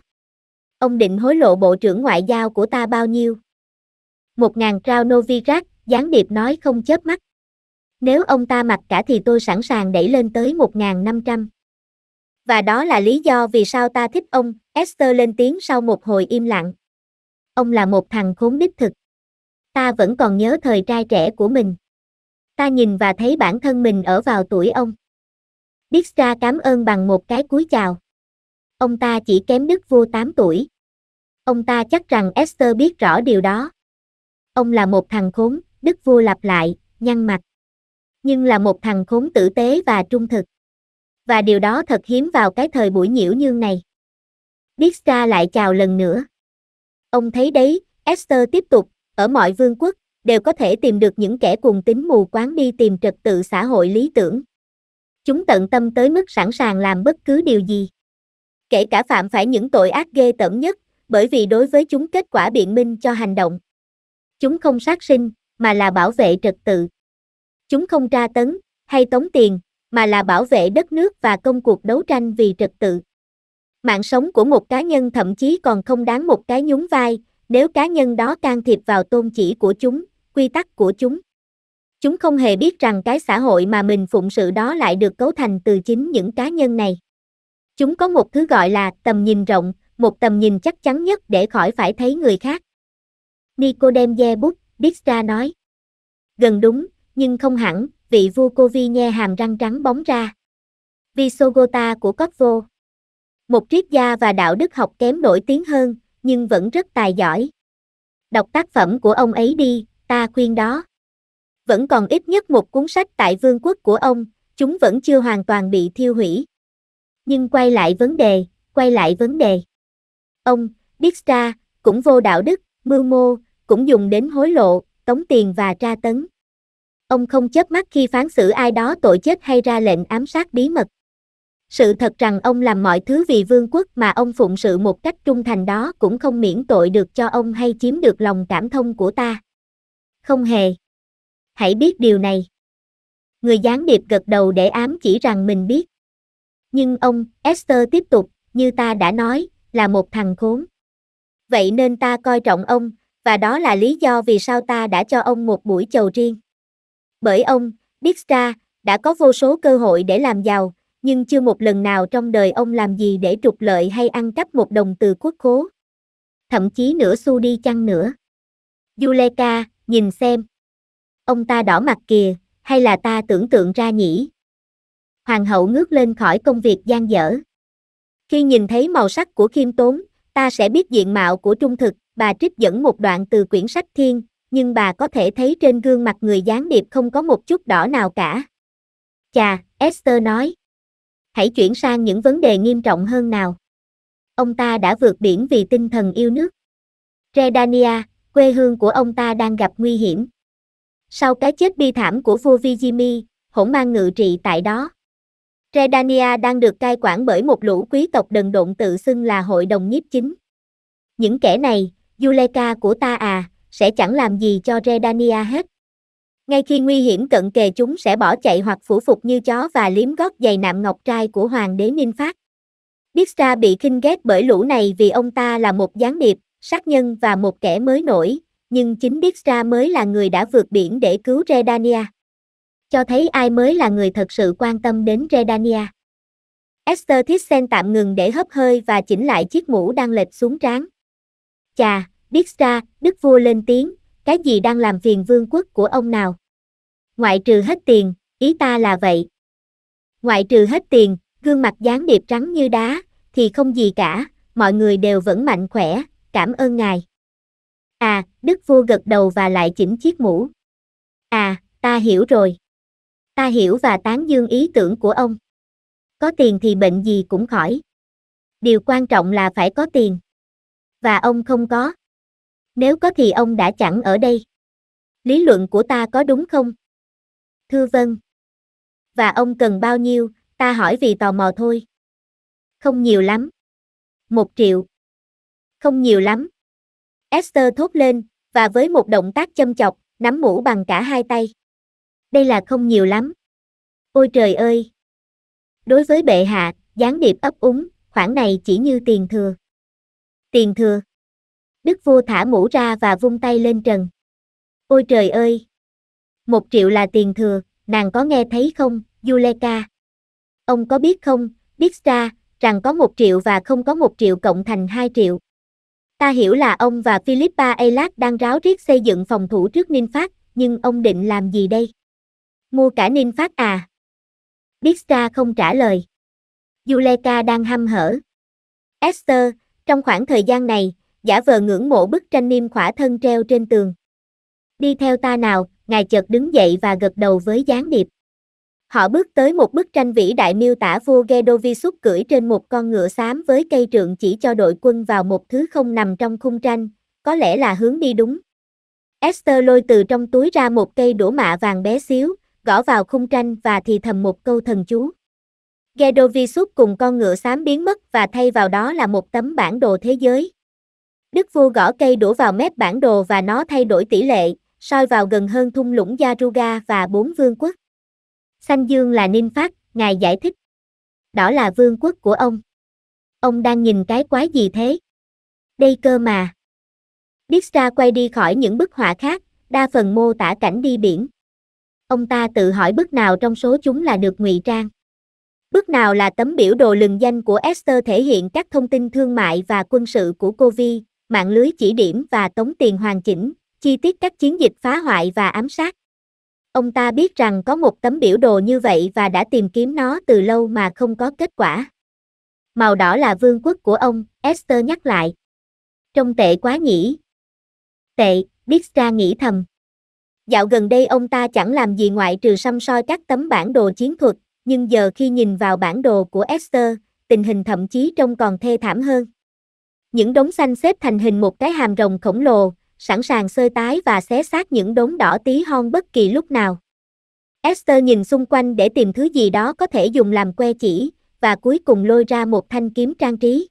ông định hối lộ bộ trưởng ngoại giao của ta bao nhiêu? Một ngàn trao novigrad, gián điệp nói không chớp mắt. Nếu ông ta mặc cả thì tôi sẵn sàng đẩy lên tới một ngàn năm trăm. Và đó là lý do vì sao ta thích ông, Esther lên tiếng sau một hồi im lặng. Ông là một thằng khốn đích thực. Ta vẫn còn nhớ thời trai trẻ của mình. Ta nhìn và thấy bản thân mình ở vào tuổi ông. Dijkstra cảm ơn bằng một cái cúi chào. Ông ta chỉ kém đức vua 8 tuổi. Ông ta chắc rằng Esther biết rõ điều đó. Ông là một thằng khốn, đức vua lặp lại, nhăn mặt. Nhưng là một thằng khốn tử tế và trung thực. Và điều đó thật hiếm vào cái thời buổi nhiễu nhương này. Dijkstra lại chào lần nữa. Ông thấy đấy, Esther tiếp tục, ở mọi vương quốc, đều có thể tìm được những kẻ cùng tính mù quáng đi tìm trật tự xã hội lý tưởng. Chúng tận tâm tới mức sẵn sàng làm bất cứ điều gì kể cả phạm phải những tội ác ghê tởm nhất, bởi vì đối với chúng kết quả biện minh cho hành động. Chúng không sát sinh, mà là bảo vệ trật tự. Chúng không tra tấn, hay tống tiền, mà là bảo vệ đất nước và công cuộc đấu tranh vì trật tự. Mạng sống của một cá nhân thậm chí còn không đáng một cái nhún vai, nếu cá nhân đó can thiệp vào tôn chỉ của chúng, quy tắc của chúng. Chúng không hề biết rằng cái xã hội mà mình phụng sự đó lại được cấu thành từ chính những cá nhân này. Chúng có một thứ gọi là tầm nhìn rộng, một tầm nhìn chắc chắn nhất để khỏi phải thấy người khác. Nicodem bút, Dijkstra nói. Gần đúng, nhưng không hẳn, vị vua Vukovi nhe hàm răng trắng bóng ra. Visogota của Kotvo. Một triết gia và đạo đức học kém nổi tiếng hơn, nhưng vẫn rất tài giỏi. Đọc tác phẩm của ông ấy đi, ta khuyên đó. Vẫn còn ít nhất một cuốn sách tại vương quốc của ông, chúng vẫn chưa hoàn toàn bị thiêu hủy nhưng quay lại vấn đề, quay lại vấn đề. Ông, biết ra, cũng vô đạo đức, mưu mô, cũng dùng đến hối lộ, tống tiền và tra tấn. Ông không chớp mắt khi phán xử ai đó tội chết hay ra lệnh ám sát bí mật. Sự thật rằng ông làm mọi thứ vì vương quốc mà ông phụng sự một cách trung thành đó cũng không miễn tội được cho ông hay chiếm được lòng cảm thông của ta. Không hề. Hãy biết điều này. Người gián điệp gật đầu để ám chỉ rằng mình biết. Nhưng ông, Esther tiếp tục, như ta đã nói, là một thằng khốn. Vậy nên ta coi trọng ông, và đó là lý do vì sao ta đã cho ông một buổi chầu riêng. Bởi ông, Dijkstra, đã có vô số cơ hội để làm giàu, nhưng chưa một lần nào trong đời ông làm gì để trục lợi hay ăn cắp một đồng từ quốc khố. Thậm chí nửa xu đi chăng nữa. Yuleka nhìn xem. Ông ta đỏ mặt kìa, hay là ta tưởng tượng ra nhỉ, hoàng hậu ngước lên khỏi công việc gian dở. Khi nhìn thấy màu sắc của khiêm tốn, ta sẽ biết diện mạo của trung thực, bà trích dẫn một đoạn từ quyển sách thiên, nhưng bà có thể thấy trên gương mặt người gián điệp không có một chút đỏ nào cả. Chà, Esther nói. Hãy chuyển sang những vấn đề nghiêm trọng hơn nào. Ông ta đã vượt biển vì tinh thần yêu nước. Redania, quê hương của ông ta đang gặp nguy hiểm. Sau cái chết bi thảm của vua Vijimi, hỗn mang ngự trị tại đó. Redania đang được cai quản bởi một lũ quý tộc đần độn tự xưng là hội đồng nhiếp chính. Những kẻ này, Yuleka của ta à, sẽ chẳng làm gì cho Redania hết. Ngay khi nguy hiểm cận kề chúng sẽ bỏ chạy hoặc phủ phục như chó và liếm gót giày nạm ngọc trai của hoàng đế Ninh Phát. Dijkstra bị khinh ghét bởi lũ này vì ông ta là một gián điệp, sát nhân và một kẻ mới nổi, nhưng chính Dijkstra mới là người đã vượt biển để cứu Redania cho thấy ai mới là người thật sự quan tâm đến Redania. Esther Thyssen tạm ngừng để hấp hơi và chỉnh lại chiếc mũ đang lệch xuống trán. Chà, biết đức vua lên tiếng, cái gì đang làm phiền vương quốc của ông nào? Ngoại trừ hết tiền, ý ta là vậy. Ngoại trừ hết tiền, gương mặt gián điệp trắng như đá, thì không gì cả, mọi người đều vẫn mạnh khỏe, cảm ơn ngài. À, đức vua gật đầu và lại chỉnh chiếc mũ. À, ta hiểu rồi. Ta hiểu và tán dương ý tưởng của ông. Có tiền thì bệnh gì cũng khỏi. Điều quan trọng là phải có tiền. Và ông không có. Nếu có thì ông đã chẳng ở đây. Lý luận của ta có đúng không? Thưa vâng. Và ông cần bao nhiêu, ta hỏi vì tò mò thôi. Không nhiều lắm. Một triệu. Không nhiều lắm. Esther thốt lên, và với một động tác châm chọc, nắm mũ bằng cả hai tay đây là không nhiều lắm. Ôi trời ơi! Đối với bệ hạ, gián điệp ấp úng, khoản này chỉ như tiền thừa. Tiền thừa. Đức vua thả mũ ra và vung tay lên trần. Ôi trời ơi! Một triệu là tiền thừa, nàng có nghe thấy không, Yuleka? Ông có biết không, biết ra, rằng có một triệu và không có một triệu cộng thành hai triệu. Ta hiểu là ông và Philippa Eilat đang ráo riết xây dựng phòng thủ trước Ninh Phát, nhưng ông định làm gì đây? Mua cả Ninh Phát à? Dijkstra không trả lời. Yuleka đang hăm hở. Esther, trong khoảng thời gian này, giả vờ ngưỡng mộ bức tranh niêm khỏa thân treo trên tường. Đi theo ta nào, ngài chợt đứng dậy và gật đầu với gián điệp. Họ bước tới một bức tranh vĩ đại miêu tả vua Gedovi xúc cưỡi trên một con ngựa xám với cây trượng chỉ cho đội quân vào một thứ không nằm trong khung tranh, có lẽ là hướng đi đúng. Esther lôi từ trong túi ra một cây đũa mạ vàng bé xíu, gõ vào khung tranh và thì thầm một câu thần chú. Gedovisup cùng con ngựa xám biến mất và thay vào đó là một tấm bản đồ thế giới. Đức vua gõ cây đổ vào mép bản đồ và nó thay đổi tỷ lệ, soi vào gần hơn thung lũng Yaruga và bốn vương quốc. Xanh dương là Ninh Phát, ngài giải thích. Đó là vương quốc của ông. Ông đang nhìn cái quái gì thế? Đây cơ mà. Dijkstra quay đi khỏi những bức họa khác, đa phần mô tả cảnh đi biển ông ta tự hỏi bức nào trong số chúng là được ngụy trang. Bước nào là tấm biểu đồ lừng danh của Esther thể hiện các thông tin thương mại và quân sự của cô Vi, mạng lưới chỉ điểm và tống tiền hoàn chỉnh, chi tiết các chiến dịch phá hoại và ám sát. Ông ta biết rằng có một tấm biểu đồ như vậy và đã tìm kiếm nó từ lâu mà không có kết quả. Màu đỏ là vương quốc của ông, Esther nhắc lại. Trông tệ quá nhỉ. Tệ, biết nghĩ thầm. Dạo gần đây ông ta chẳng làm gì ngoại trừ xăm soi các tấm bản đồ chiến thuật, nhưng giờ khi nhìn vào bản đồ của Esther, tình hình thậm chí trông còn thê thảm hơn. Những đống xanh xếp thành hình một cái hàm rồng khổng lồ, sẵn sàng sơi tái và xé xác những đống đỏ tí hon bất kỳ lúc nào. Esther nhìn xung quanh để tìm thứ gì đó có thể dùng làm que chỉ, và cuối cùng lôi ra một thanh kiếm trang trí.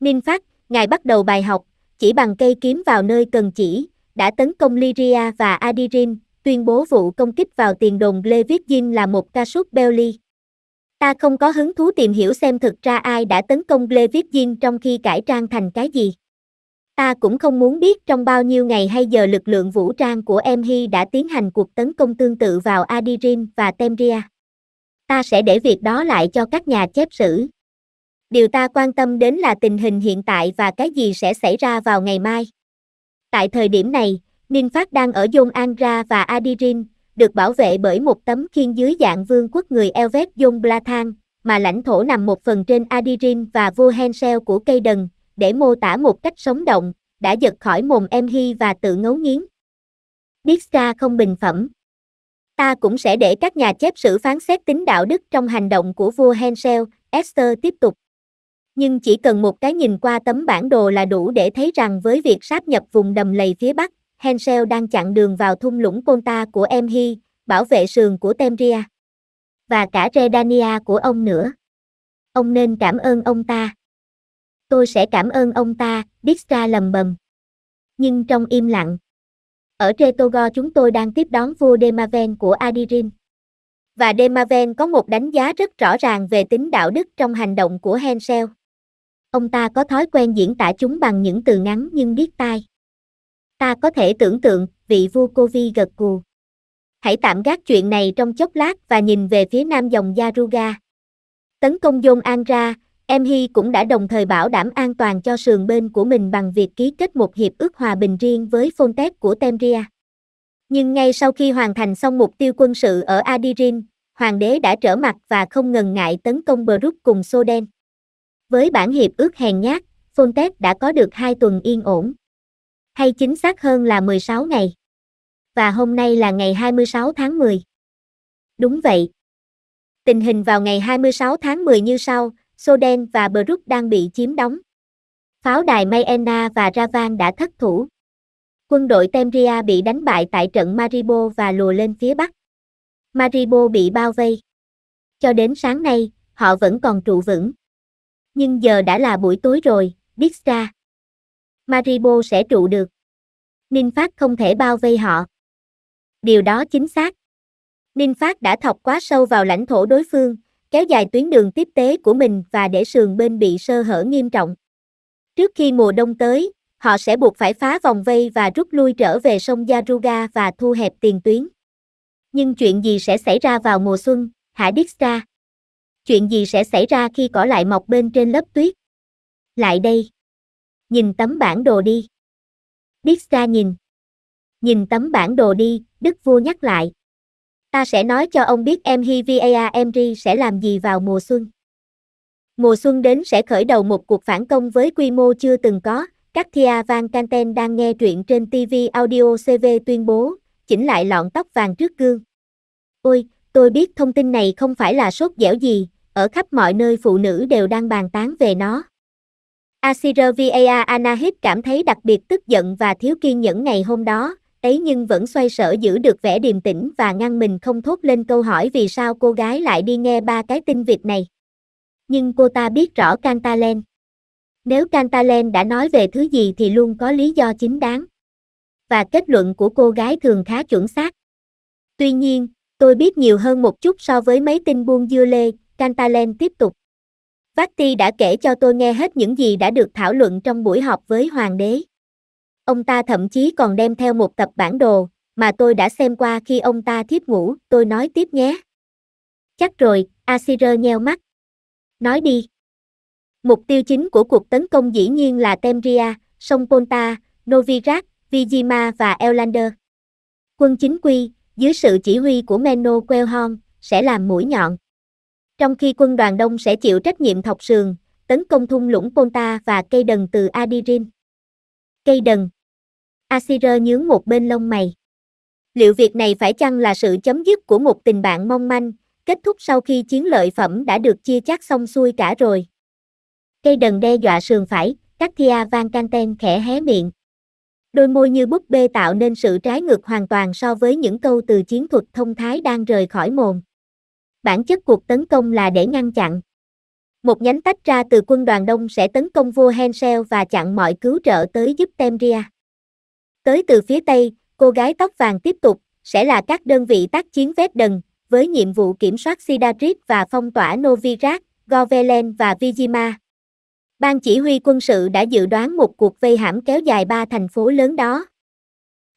Ninh Phát, ngài bắt đầu bài học, chỉ bằng cây kiếm vào nơi cần chỉ, đã tấn công Lyria và Adirim, tuyên bố vụ công kích vào tiền đồn Levithin là một ca sút Belly. Ta không có hứng thú tìm hiểu xem thực ra ai đã tấn công Levithin trong khi cải trang thành cái gì. Ta cũng không muốn biết trong bao nhiêu ngày hay giờ lực lượng vũ trang của em Hy đã tiến hành cuộc tấn công tương tự vào Adirim và Temria. Ta sẽ để việc đó lại cho các nhà chép sử. Điều ta quan tâm đến là tình hình hiện tại và cái gì sẽ xảy ra vào ngày mai. Tại thời điểm này, Ninh Phát đang ở Dôn Yonanra và Adirin, được bảo vệ bởi một tấm khiên dưới dạng vương quốc người Elvet Yonblathan, mà lãnh thổ nằm một phần trên Adirin và Vua Vohensel của cây đần, để mô tả một cách sống động, đã giật khỏi mồm em Hy và tự ngấu nghiến. Dijkstra không bình phẩm. Ta cũng sẽ để các nhà chép sử phán xét tính đạo đức trong hành động của vua Hensel, Esther tiếp tục. Nhưng chỉ cần một cái nhìn qua tấm bản đồ là đủ để thấy rằng với việc sáp nhập vùng đầm lầy phía Bắc, Hensel đang chặn đường vào thung lũng Ponta của Em bảo vệ sườn của Temria. Và cả Redania của ông nữa. Ông nên cảm ơn ông ta. Tôi sẽ cảm ơn ông ta, Dijkstra lầm bầm. Nhưng trong im lặng. Ở Tretogo chúng tôi đang tiếp đón vua Demaven của Adirin. Và Demaven có một đánh giá rất rõ ràng về tính đạo đức trong hành động của Hensel. Ông ta có thói quen diễn tả chúng bằng những từ ngắn nhưng biết tai. Ta có thể tưởng tượng, vị vua Vukovi gật gù. Hãy tạm gác chuyện này trong chốc lát và nhìn về phía nam dòng Yaruga. Tấn công Dôn An ra, em Hy cũng đã đồng thời bảo đảm an toàn cho sườn bên của mình bằng việc ký kết một hiệp ước hòa bình riêng với Fontes của Temria. Nhưng ngay sau khi hoàn thành xong mục tiêu quân sự ở Adirin, hoàng đế đã trở mặt và không ngần ngại tấn công Brook cùng Soden. Với bản hiệp ước hèn nhát, Fontech đã có được 2 tuần yên ổn. Hay chính xác hơn là 16 ngày. Và hôm nay là ngày 26 tháng 10. Đúng vậy. Tình hình vào ngày 26 tháng 10 như sau, Soden và Brook đang bị chiếm đóng. Pháo đài Mayena và Ravan đã thất thủ. Quân đội Temria bị đánh bại tại trận Maribo và lùa lên phía bắc. Maribo bị bao vây. Cho đến sáng nay, họ vẫn còn trụ vững nhưng giờ đã là buổi tối rồi, biết ra. Maribo sẽ trụ được. Ninh Phát không thể bao vây họ. Điều đó chính xác. Ninh Phát đã thọc quá sâu vào lãnh thổ đối phương, kéo dài tuyến đường tiếp tế của mình và để sườn bên bị sơ hở nghiêm trọng. Trước khi mùa đông tới, họ sẽ buộc phải phá vòng vây và rút lui trở về sông Yaruga và thu hẹp tiền tuyến. Nhưng chuyện gì sẽ xảy ra vào mùa xuân, hả biết Chuyện gì sẽ xảy ra khi cỏ lại mọc bên trên lớp tuyết? Lại đây. Nhìn tấm bản đồ đi. Biết ra nhìn. Nhìn tấm bản đồ đi, Đức vua nhắc lại. Ta sẽ nói cho ông biết em Hivia Emri sẽ làm gì vào mùa xuân. Mùa xuân đến sẽ khởi đầu một cuộc phản công với quy mô chưa từng có. Các Thia Van Canten đang nghe truyện trên TV Audio CV tuyên bố, chỉnh lại lọn tóc vàng trước gương. Ôi, tôi biết thông tin này không phải là sốt dẻo gì, ở khắp mọi nơi phụ nữ đều đang bàn tán về nó. Asirvaa Anahit cảm thấy đặc biệt tức giận và thiếu kiên nhẫn ngày hôm đó, ấy nhưng vẫn xoay sở giữ được vẻ điềm tĩnh và ngăn mình không thốt lên câu hỏi vì sao cô gái lại đi nghe ba cái tin vịt này. Nhưng cô ta biết rõ Cantalen. Nếu Cantalen đã nói về thứ gì thì luôn có lý do chính đáng. Và kết luận của cô gái thường khá chuẩn xác. Tuy nhiên, tôi biết nhiều hơn một chút so với mấy tin buôn dưa lê, Cantalen tiếp tục. Vati đã kể cho tôi nghe hết những gì đã được thảo luận trong buổi họp với hoàng đế. Ông ta thậm chí còn đem theo một tập bản đồ mà tôi đã xem qua khi ông ta thiếp ngủ, tôi nói tiếp nhé. Chắc rồi, Asir nheo mắt. Nói đi. Mục tiêu chính của cuộc tấn công dĩ nhiên là Temria, sông Ponta, Novigrad, Vizima và Elander. Quân chính quy, dưới sự chỉ huy của Menno Quellhorn, sẽ làm mũi nhọn. Trong khi quân đoàn Đông sẽ chịu trách nhiệm thọc sườn, tấn công thung lũng Ponta và cây đần từ Adirin. Cây đần Asira nhướng một bên lông mày. Liệu việc này phải chăng là sự chấm dứt của một tình bạn mong manh, kết thúc sau khi chiến lợi phẩm đã được chia chác xong xuôi cả rồi? Cây đần đe dọa sườn phải, các thia van canten khẽ hé miệng. Đôi môi như búp bê tạo nên sự trái ngược hoàn toàn so với những câu từ chiến thuật thông thái đang rời khỏi mồm bản chất cuộc tấn công là để ngăn chặn. Một nhánh tách ra từ quân đoàn đông sẽ tấn công vua Hensel và chặn mọi cứu trợ tới giúp Temria. Tới từ phía Tây, cô gái tóc vàng tiếp tục, sẽ là các đơn vị tác chiến vét đần, với nhiệm vụ kiểm soát Sidarit và phong tỏa Novigrad, Govelen và Vizima. Ban chỉ huy quân sự đã dự đoán một cuộc vây hãm kéo dài ba thành phố lớn đó.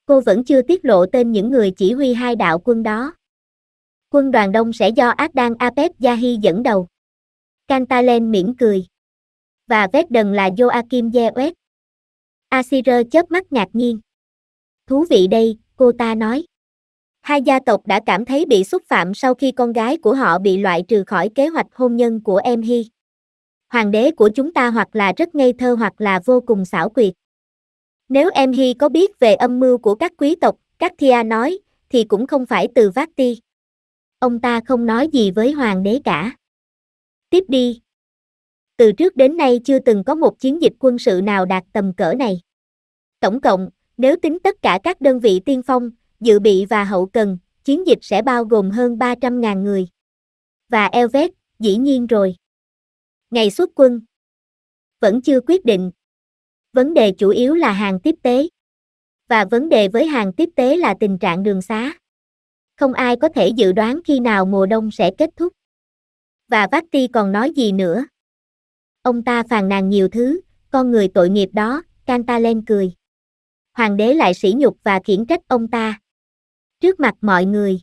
Cô vẫn chưa tiết lộ tên những người chỉ huy hai đạo quân đó. Quân đoàn đông sẽ do Ác Adnan Apep Yahi dẫn đầu. Cantalen mỉm cười. Và vết đần là Joachim Yeoet. Asir chớp mắt ngạc nhiên. Thú vị đây, cô ta nói. Hai gia tộc đã cảm thấy bị xúc phạm sau khi con gái của họ bị loại trừ khỏi kế hoạch hôn nhân của em Hi. Hoàng đế của chúng ta hoặc là rất ngây thơ hoặc là vô cùng xảo quyệt. Nếu em Hi có biết về âm mưu của các quý tộc, các Thia nói, thì cũng không phải từ Vác Ti ông ta không nói gì với hoàng đế cả. Tiếp đi. Từ trước đến nay chưa từng có một chiến dịch quân sự nào đạt tầm cỡ này. Tổng cộng, nếu tính tất cả các đơn vị tiên phong, dự bị và hậu cần, chiến dịch sẽ bao gồm hơn 300.000 người. Và Elvet, dĩ nhiên rồi. Ngày xuất quân. Vẫn chưa quyết định. Vấn đề chủ yếu là hàng tiếp tế. Và vấn đề với hàng tiếp tế là tình trạng đường xá không ai có thể dự đoán khi nào mùa đông sẽ kết thúc. Và Vatti còn nói gì nữa? Ông ta phàn nàn nhiều thứ, con người tội nghiệp đó, Cantalen cười. Hoàng đế lại sỉ nhục và khiển trách ông ta. Trước mặt mọi người.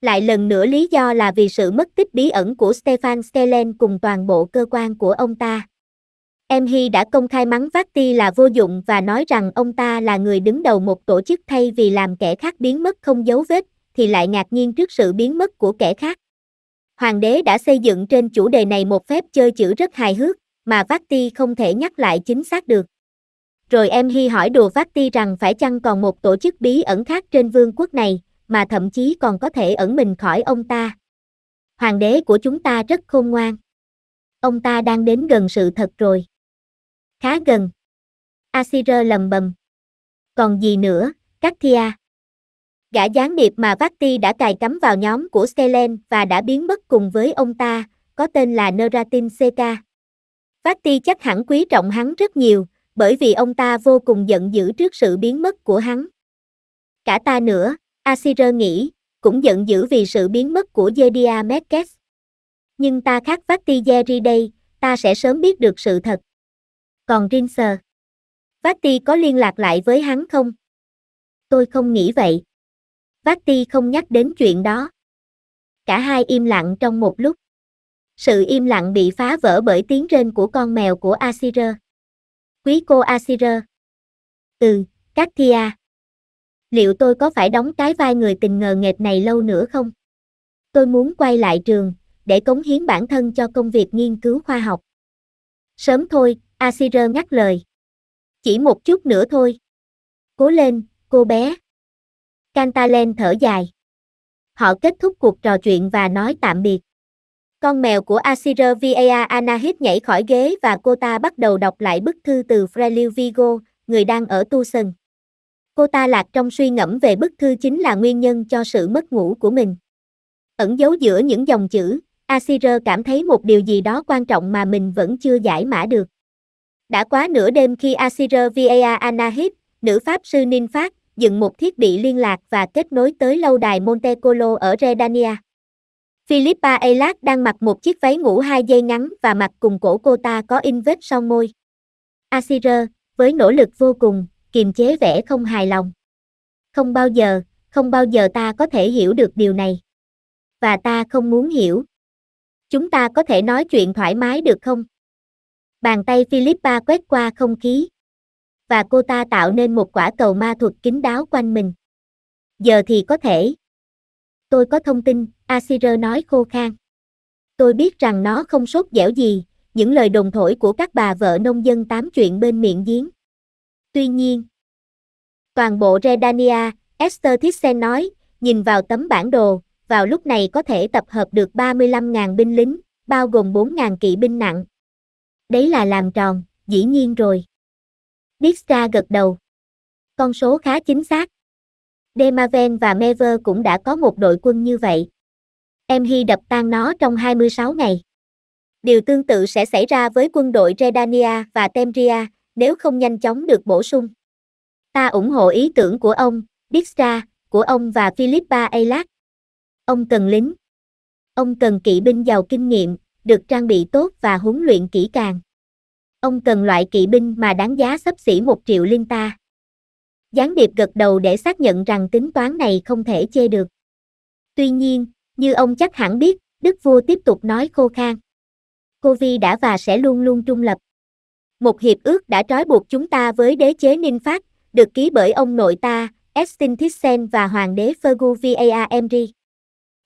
Lại lần nữa lý do là vì sự mất tích bí ẩn của Stefan Stelen cùng toàn bộ cơ quan của ông ta. Em Hy đã công khai mắng Vatti là vô dụng và nói rằng ông ta là người đứng đầu một tổ chức thay vì làm kẻ khác biến mất không dấu vết thì lại ngạc nhiên trước sự biến mất của kẻ khác. Hoàng đế đã xây dựng trên chủ đề này một phép chơi chữ rất hài hước, mà Vati không thể nhắc lại chính xác được. Rồi em Hy hỏi đùa Vati rằng phải chăng còn một tổ chức bí ẩn khác trên vương quốc này, mà thậm chí còn có thể ẩn mình khỏi ông ta. Hoàng đế của chúng ta rất khôn ngoan. Ông ta đang đến gần sự thật rồi. Khá gần. Asira lầm bầm. Còn gì nữa, Cacthia? Gã gián điệp mà Vati đã cài cắm vào nhóm của Skelen và đã biến mất cùng với ông ta, có tên là Neratin CK. Vati chắc hẳn quý trọng hắn rất nhiều, bởi vì ông ta vô cùng giận dữ trước sự biến mất của hắn. Cả ta nữa, Asira nghĩ, cũng giận dữ vì sự biến mất của Jedia Metcalf. Nhưng ta khác Vati Jerry đây, ta sẽ sớm biết được sự thật. Còn Rinser, Vati có liên lạc lại với hắn không? Tôi không nghĩ vậy. Vati không nhắc đến chuyện đó. Cả hai im lặng trong một lúc. Sự im lặng bị phá vỡ bởi tiếng rên của con mèo của Asira. Quý cô Asira. Ừ, Katia. Liệu tôi có phải đóng cái vai người tình ngờ nghệch này lâu nữa không? Tôi muốn quay lại trường, để cống hiến bản thân cho công việc nghiên cứu khoa học. Sớm thôi, Asira ngắt lời. Chỉ một chút nữa thôi. Cố lên, cô bé. Cantalen thở dài. Họ kết thúc cuộc trò chuyện và nói tạm biệt. Con mèo của Asir Vea Anahit nhảy khỏi ghế và cô ta bắt đầu đọc lại bức thư từ Freliu Vigo, người đang ở Tucson. Cô ta lạc trong suy ngẫm về bức thư chính là nguyên nhân cho sự mất ngủ của mình. Ẩn giấu giữa những dòng chữ, Asir cảm thấy một điều gì đó quan trọng mà mình vẫn chưa giải mã được. Đã quá nửa đêm khi Asir Vea Anahit, nữ pháp sư Ninh Phát, dựng một thiết bị liên lạc và kết nối tới lâu đài Monte Carlo ở Redania. Philippa Eilert đang mặc một chiếc váy ngủ hai dây ngắn và mặt cùng cổ cô ta có in vết son môi. Asira, với nỗ lực vô cùng, kiềm chế vẻ không hài lòng. Không bao giờ, không bao giờ ta có thể hiểu được điều này. Và ta không muốn hiểu. Chúng ta có thể nói chuyện thoải mái được không? Bàn tay Philippa quét qua không khí và cô ta tạo nên một quả cầu ma thuật kín đáo quanh mình. Giờ thì có thể. Tôi có thông tin, Asira nói khô khan. Tôi biết rằng nó không sốt dẻo gì, những lời đồn thổi của các bà vợ nông dân tám chuyện bên miệng giếng. Tuy nhiên, toàn bộ Redania, Esther Thyssen nói, nhìn vào tấm bản đồ, vào lúc này có thể tập hợp được 35.000 binh lính, bao gồm 4.000 kỵ binh nặng. Đấy là làm tròn, dĩ nhiên rồi. Dijkstra gật đầu. Con số khá chính xác. Demaven và Mever cũng đã có một đội quân như vậy. Em Hy đập tan nó trong 26 ngày. Điều tương tự sẽ xảy ra với quân đội Redania và Temria, nếu không nhanh chóng được bổ sung. Ta ủng hộ ý tưởng của ông, Dijkstra, của ông và Philippa Eilat. Ông cần lính. Ông cần kỵ binh giàu kinh nghiệm, được trang bị tốt và huấn luyện kỹ càng ông cần loại kỵ binh mà đáng giá sấp xỉ một triệu linh ta. Gián điệp gật đầu để xác nhận rằng tính toán này không thể chê được. Tuy nhiên, như ông chắc hẳn biết, Đức vua tiếp tục nói khô khan. Cô Vi đã và sẽ luôn luôn trung lập. Một hiệp ước đã trói buộc chúng ta với đế chế Ninh Phát, được ký bởi ông nội ta, Estin Thyssen và Hoàng đế Fergu Amri.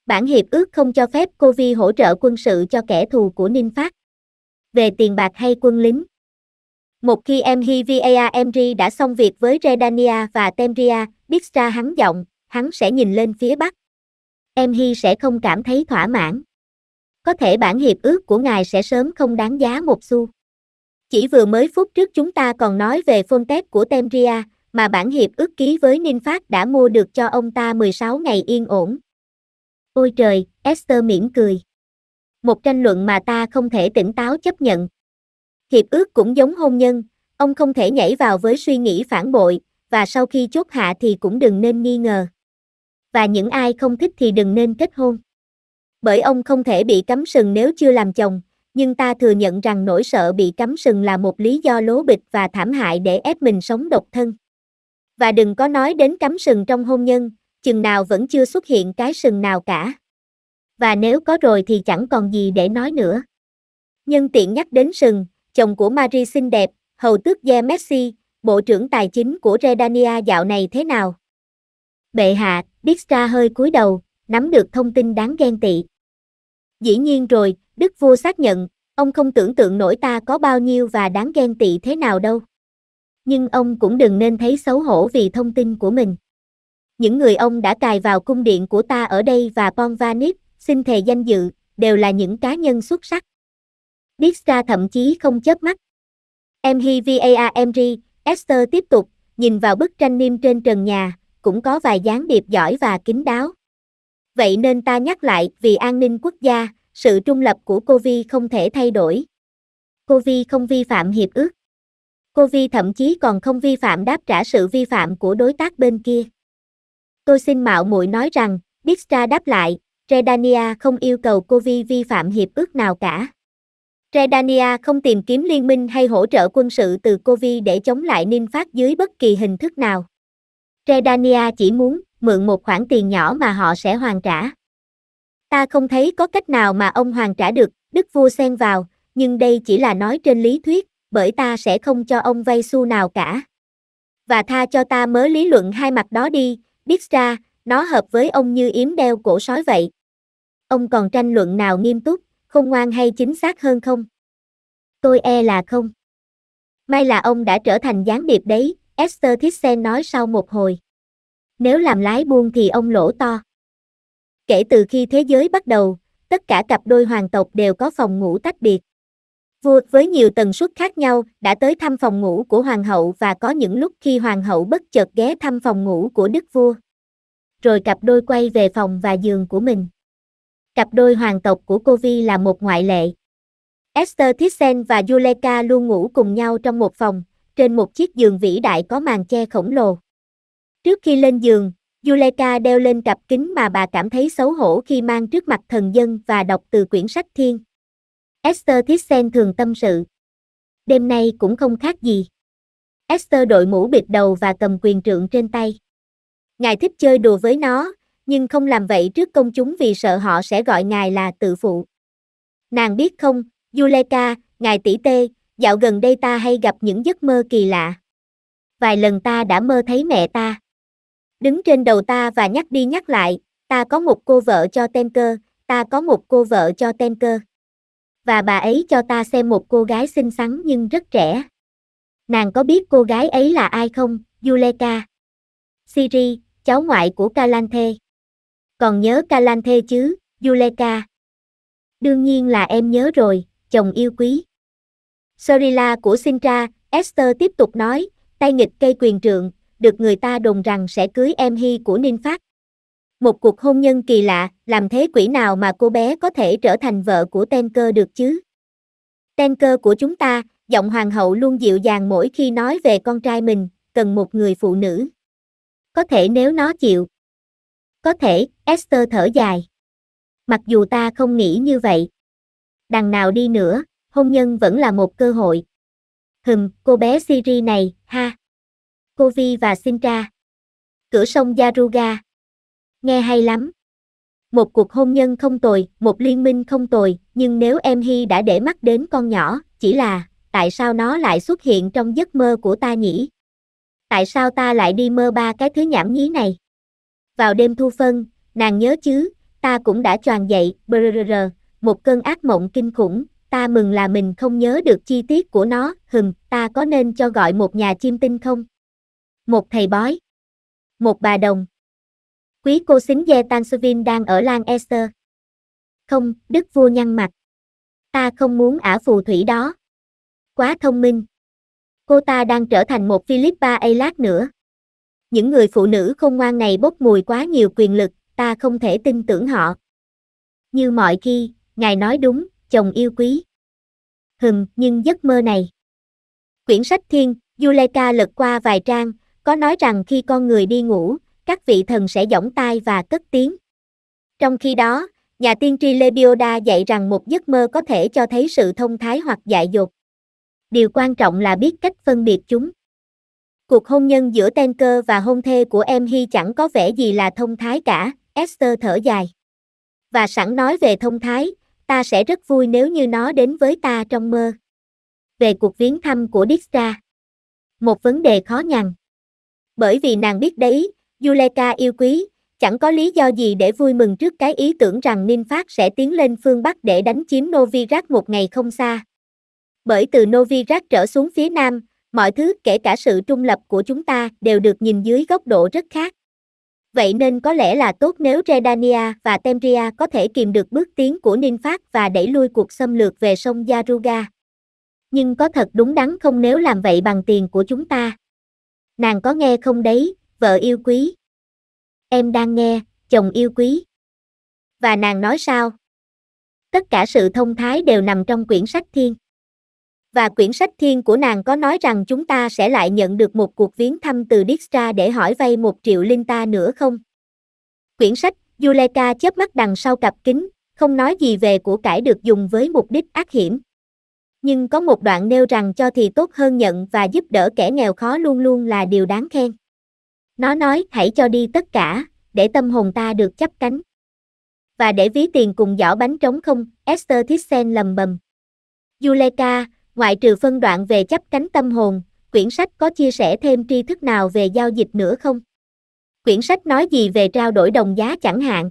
Bản hiệp ước không cho phép Cô Vi hỗ trợ quân sự cho kẻ thù của Ninh Phát. Về tiền bạc hay quân lính, một khi MHVAAMG đã xong việc với Redania và Temria, biết ra hắn giọng, hắn sẽ nhìn lên phía Bắc. Em sẽ không cảm thấy thỏa mãn. Có thể bản hiệp ước của ngài sẽ sớm không đáng giá một xu. Chỉ vừa mới phút trước chúng ta còn nói về phong tép của Temria, mà bản hiệp ước ký với Ninh Phát đã mua được cho ông ta 16 ngày yên ổn. Ôi trời, Esther mỉm cười. Một tranh luận mà ta không thể tỉnh táo chấp nhận. Hiệp ước cũng giống hôn nhân, ông không thể nhảy vào với suy nghĩ phản bội, và sau khi chốt hạ thì cũng đừng nên nghi ngờ. Và những ai không thích thì đừng nên kết hôn. Bởi ông không thể bị cắm sừng nếu chưa làm chồng, nhưng ta thừa nhận rằng nỗi sợ bị cắm sừng là một lý do lố bịch và thảm hại để ép mình sống độc thân. Và đừng có nói đến cắm sừng trong hôn nhân, chừng nào vẫn chưa xuất hiện cái sừng nào cả. Và nếu có rồi thì chẳng còn gì để nói nữa. Nhân tiện nhắc đến sừng, chồng của Marie xinh đẹp, hầu tước Gia Messi, bộ trưởng tài chính của Redania dạo này thế nào? Bệ hạ, Dijkstra hơi cúi đầu, nắm được thông tin đáng ghen tị. Dĩ nhiên rồi, Đức vua xác nhận, ông không tưởng tượng nổi ta có bao nhiêu và đáng ghen tị thế nào đâu. Nhưng ông cũng đừng nên thấy xấu hổ vì thông tin của mình. Những người ông đã cài vào cung điện của ta ở đây và Ponvanip, xin thề danh dự, đều là những cá nhân xuất sắc. Dijkstra thậm chí không chớp mắt. Em MHVAAMG, Esther tiếp tục, nhìn vào bức tranh niêm trên trần nhà, cũng có vài gián điệp giỏi và kín đáo. Vậy nên ta nhắc lại, vì an ninh quốc gia, sự trung lập của cô Vi không thể thay đổi. Cô Vi không vi phạm hiệp ước. Cô Vi thậm chí còn không vi phạm đáp trả sự vi phạm của đối tác bên kia. Tôi xin mạo muội nói rằng, Dijkstra đáp lại, Redania không yêu cầu cô Vi vi phạm hiệp ước nào cả. Redania không tìm kiếm liên minh hay hỗ trợ quân sự từ Covi để chống lại Ninh Phát dưới bất kỳ hình thức nào. Redania chỉ muốn mượn một khoản tiền nhỏ mà họ sẽ hoàn trả. Ta không thấy có cách nào mà ông hoàn trả được, Đức vua xen vào, nhưng đây chỉ là nói trên lý thuyết, bởi ta sẽ không cho ông vay xu nào cả. Và tha cho ta mới lý luận hai mặt đó đi, biết ra, nó hợp với ông như yếm đeo cổ sói vậy. Ông còn tranh luận nào nghiêm túc? khôn ngoan hay chính xác hơn không? Tôi e là không. May là ông đã trở thành gián điệp đấy, Esther Thyssen nói sau một hồi. Nếu làm lái buôn thì ông lỗ to. Kể từ khi thế giới bắt đầu, tất cả cặp đôi hoàng tộc đều có phòng ngủ tách biệt. Vua với nhiều tần suất khác nhau đã tới thăm phòng ngủ của hoàng hậu và có những lúc khi hoàng hậu bất chợt ghé thăm phòng ngủ của đức vua. Rồi cặp đôi quay về phòng và giường của mình. Cặp đôi hoàng tộc của cô Vi là một ngoại lệ. Esther Thyssen và Juleka luôn ngủ cùng nhau trong một phòng, trên một chiếc giường vĩ đại có màn che khổng lồ. Trước khi lên giường, Juleka đeo lên cặp kính mà bà cảm thấy xấu hổ khi mang trước mặt thần dân và đọc từ quyển sách thiên. Esther Thyssen thường tâm sự. Đêm nay cũng không khác gì. Esther đội mũ bịt đầu và cầm quyền trượng trên tay. Ngài thích chơi đùa với nó, nhưng không làm vậy trước công chúng vì sợ họ sẽ gọi ngài là tự phụ. Nàng biết không, Yuleka, ngài tỷ tê, dạo gần đây ta hay gặp những giấc mơ kỳ lạ. Vài lần ta đã mơ thấy mẹ ta. Đứng trên đầu ta và nhắc đi nhắc lại, ta có một cô vợ cho tên cơ, ta có một cô vợ cho tên cơ. Và bà ấy cho ta xem một cô gái xinh xắn nhưng rất trẻ. Nàng có biết cô gái ấy là ai không, Yuleka? Siri, cháu ngoại của Kalanthe còn nhớ Calanthe chứ, Juleka. Đương nhiên là em nhớ rồi, chồng yêu quý. Sorila của Sintra, Esther tiếp tục nói, tay nghịch cây quyền trượng, được người ta đồn rằng sẽ cưới em Hy của Ninh Phát. Một cuộc hôn nhân kỳ lạ, làm thế quỷ nào mà cô bé có thể trở thành vợ của Tenker được chứ? Tenker của chúng ta, giọng hoàng hậu luôn dịu dàng mỗi khi nói về con trai mình, cần một người phụ nữ. Có thể nếu nó chịu. Có thể, Esther thở dài. Mặc dù ta không nghĩ như vậy. Đằng nào đi nữa, hôn nhân vẫn là một cơ hội. Hừm, cô bé Siri này, ha. Cô Vi và Sintra. Cửa sông Yaruga. Nghe hay lắm. Một cuộc hôn nhân không tồi, một liên minh không tồi, nhưng nếu em Hy đã để mắt đến con nhỏ, chỉ là, tại sao nó lại xuất hiện trong giấc mơ của ta nhỉ? Tại sao ta lại đi mơ ba cái thứ nhảm nhí này? vào đêm thu phân, nàng nhớ chứ, ta cũng đã tròn dậy, brrr, một cơn ác mộng kinh khủng, ta mừng là mình không nhớ được chi tiết của nó, hừm, ta có nên cho gọi một nhà chiêm tinh không? Một thầy bói. Một bà đồng. Quý cô xính Ye Tansuvin đang ở Lan Esther. Không, đức vua nhăn mặt. Ta không muốn ả phù thủy đó. Quá thông minh. Cô ta đang trở thành một Philippa Eilat nữa những người phụ nữ không ngoan này bốc mùi quá nhiều quyền lực, ta không thể tin tưởng họ. Như mọi khi, ngài nói đúng, chồng yêu quý. Hừm, nhưng giấc mơ này. Quyển sách thiên, Yuleka lật qua vài trang, có nói rằng khi con người đi ngủ, các vị thần sẽ giỏng tai và cất tiếng. Trong khi đó, nhà tiên tri Lebioda dạy rằng một giấc mơ có thể cho thấy sự thông thái hoặc dại dột. Điều quan trọng là biết cách phân biệt chúng. Cuộc hôn nhân giữa Tenker và hôn thê của em Hy chẳng có vẻ gì là thông thái cả, Esther thở dài. Và sẵn nói về thông thái, ta sẽ rất vui nếu như nó đến với ta trong mơ. Về cuộc viếng thăm của Dijkstra. Một vấn đề khó nhằn. Bởi vì nàng biết đấy, Yuleka yêu quý, chẳng có lý do gì để vui mừng trước cái ý tưởng rằng Ninh sẽ tiến lên phương Bắc để đánh chiếm Novigrad một ngày không xa. Bởi từ Novigrad trở xuống phía Nam, mọi thứ kể cả sự trung lập của chúng ta đều được nhìn dưới góc độ rất khác. Vậy nên có lẽ là tốt nếu Redania và Temria có thể kìm được bước tiến của Ninh Phát và đẩy lui cuộc xâm lược về sông Yaruga. Nhưng có thật đúng đắn không nếu làm vậy bằng tiền của chúng ta? Nàng có nghe không đấy, vợ yêu quý? Em đang nghe, chồng yêu quý. Và nàng nói sao? Tất cả sự thông thái đều nằm trong quyển sách thiên và quyển sách thiên của nàng có nói rằng chúng ta sẽ lại nhận được một cuộc viếng thăm từ Dijkstra để hỏi vay một triệu linh ta nữa không? Quyển sách, Yuleka chớp mắt đằng sau cặp kính, không nói gì về của cải được dùng với mục đích ác hiểm. Nhưng có một đoạn nêu rằng cho thì tốt hơn nhận và giúp đỡ kẻ nghèo khó luôn luôn là điều đáng khen. Nó nói hãy cho đi tất cả, để tâm hồn ta được chấp cánh. Và để ví tiền cùng giỏ bánh trống không, Esther Thyssen lầm bầm. Yuleka, Ngoại trừ phân đoạn về chấp cánh tâm hồn, quyển sách có chia sẻ thêm tri thức nào về giao dịch nữa không? Quyển sách nói gì về trao đổi đồng giá chẳng hạn?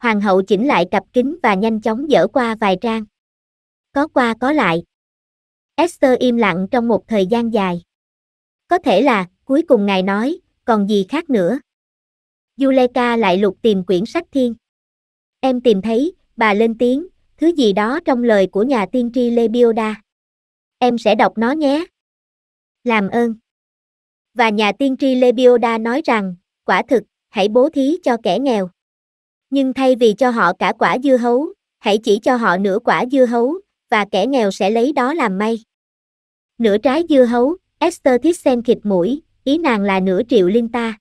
Hoàng hậu chỉnh lại cặp kính và nhanh chóng dở qua vài trang. Có qua có lại. Esther im lặng trong một thời gian dài. Có thể là, cuối cùng ngài nói, còn gì khác nữa? yuleka lại lục tìm quyển sách thiên. Em tìm thấy, bà lên tiếng, thứ gì đó trong lời của nhà tiên tri Lebioda em sẽ đọc nó nhé. Làm ơn. Và nhà tiên tri Lebioda nói rằng, quả thực, hãy bố thí cho kẻ nghèo. Nhưng thay vì cho họ cả quả dưa hấu, hãy chỉ cho họ nửa quả dưa hấu, và kẻ nghèo sẽ lấy đó làm may. Nửa trái dưa hấu, Esther Thyssen khịt mũi, ý nàng là nửa triệu linh ta.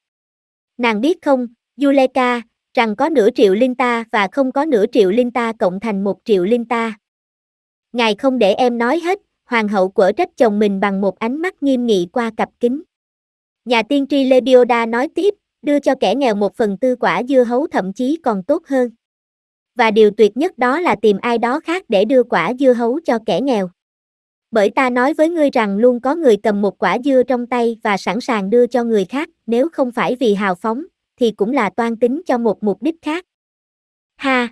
Nàng biết không, Yuleka, rằng có nửa triệu linh ta và không có nửa triệu linh ta cộng thành một triệu linh ta. Ngài không để em nói hết, hoàng hậu quở trách chồng mình bằng một ánh mắt nghiêm nghị qua cặp kính. Nhà tiên tri Lebioda nói tiếp, đưa cho kẻ nghèo một phần tư quả dưa hấu thậm chí còn tốt hơn. Và điều tuyệt nhất đó là tìm ai đó khác để đưa quả dưa hấu cho kẻ nghèo. Bởi ta nói với ngươi rằng luôn có người cầm một quả dưa trong tay và sẵn sàng đưa cho người khác, nếu không phải vì hào phóng, thì cũng là toan tính cho một mục đích khác. Ha!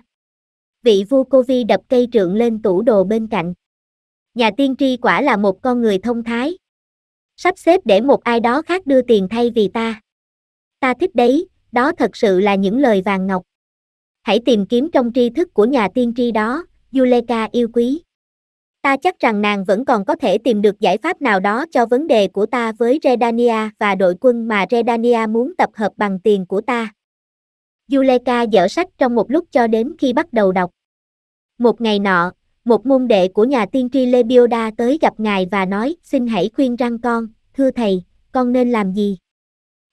Vị vua Cô Vi đập cây trượng lên tủ đồ bên cạnh nhà tiên tri quả là một con người thông thái. Sắp xếp để một ai đó khác đưa tiền thay vì ta. Ta thích đấy, đó thật sự là những lời vàng ngọc. Hãy tìm kiếm trong tri thức của nhà tiên tri đó, Yuleka yêu quý. Ta chắc rằng nàng vẫn còn có thể tìm được giải pháp nào đó cho vấn đề của ta với Redania và đội quân mà Redania muốn tập hợp bằng tiền của ta. Yuleka dở sách trong một lúc cho đến khi bắt đầu đọc. Một ngày nọ, một môn đệ của nhà tiên tri Lebioda tới gặp ngài và nói, xin hãy khuyên răng con, thưa thầy, con nên làm gì?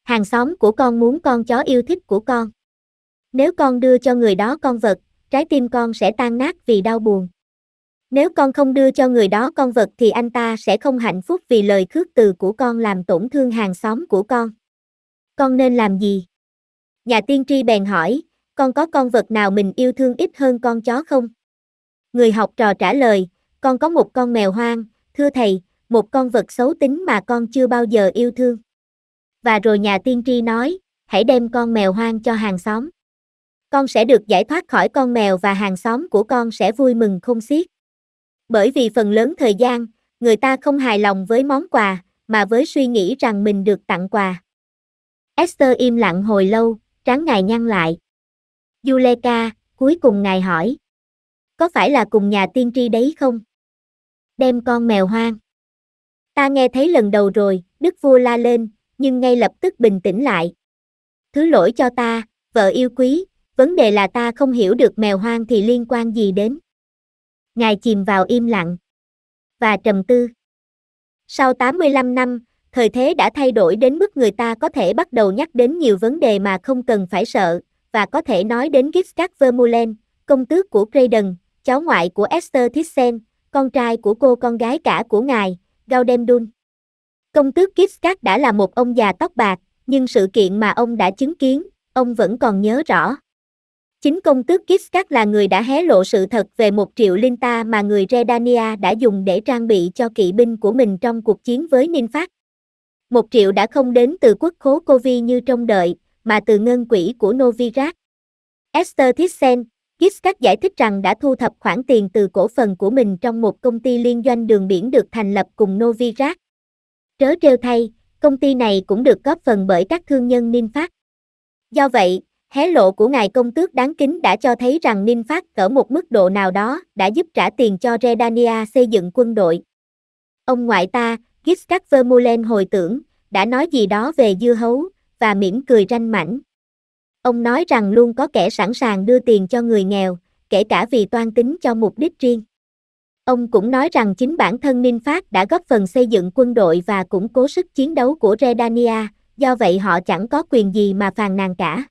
Hàng xóm của con muốn con chó yêu thích của con. Nếu con đưa cho người đó con vật, trái tim con sẽ tan nát vì đau buồn. Nếu con không đưa cho người đó con vật thì anh ta sẽ không hạnh phúc vì lời khước từ của con làm tổn thương hàng xóm của con. Con nên làm gì? Nhà tiên tri bèn hỏi, con có con vật nào mình yêu thương ít hơn con chó không? Người học trò trả lời, con có một con mèo hoang, thưa thầy, một con vật xấu tính mà con chưa bao giờ yêu thương. Và rồi nhà tiên tri nói, hãy đem con mèo hoang cho hàng xóm. Con sẽ được giải thoát khỏi con mèo và hàng xóm của con sẽ vui mừng không xiết. Bởi vì phần lớn thời gian, người ta không hài lòng với món quà, mà với suy nghĩ rằng mình được tặng quà. Esther im lặng hồi lâu, trán ngài nhăn lại. Yuleka, cuối cùng ngài hỏi, có phải là cùng nhà tiên tri đấy không? Đem con mèo hoang. Ta nghe thấy lần đầu rồi, đức vua la lên, nhưng ngay lập tức bình tĩnh lại. Thứ lỗi cho ta, vợ yêu quý, vấn đề là ta không hiểu được mèo hoang thì liên quan gì đến. Ngài chìm vào im lặng và trầm tư. Sau 85 năm, thời thế đã thay đổi đến mức người ta có thể bắt đầu nhắc đến nhiều vấn đề mà không cần phải sợ, và có thể nói đến Gistard Vermeulen, công tước của Craydon, cháu ngoại của Esther Thyssen, con trai của cô con gái cả của ngài, Gaudendun. Công tước Kiskat đã là một ông già tóc bạc, nhưng sự kiện mà ông đã chứng kiến, ông vẫn còn nhớ rõ. Chính công tước Kiskat là người đã hé lộ sự thật về một triệu linh ta mà người Redania đã dùng để trang bị cho kỵ binh của mình trong cuộc chiến với Ninh Phát. Một triệu đã không đến từ quốc khố Covi như trong đợi, mà từ ngân quỹ của Novigrad. Esther Thyssen, Giscard giải thích rằng đã thu thập khoản tiền từ cổ phần của mình trong một công ty liên doanh đường biển được thành lập cùng Novigrad. Trớ trêu thay, công ty này cũng được góp phần bởi các thương nhân Ninh Do vậy, hé lộ của ngài công tước đáng kính đã cho thấy rằng Ninh ở một mức độ nào đó đã giúp trả tiền cho Redania xây dựng quân đội. Ông ngoại ta, Giscard Vermulen hồi tưởng, đã nói gì đó về dưa hấu, và mỉm cười ranh mảnh. Ông nói rằng luôn có kẻ sẵn sàng đưa tiền cho người nghèo, kể cả vì toan tính cho mục đích riêng. Ông cũng nói rằng chính bản thân Ninh Phát đã góp phần xây dựng quân đội và củng cố sức chiến đấu của Redania, do vậy họ chẳng có quyền gì mà phàn nàn cả.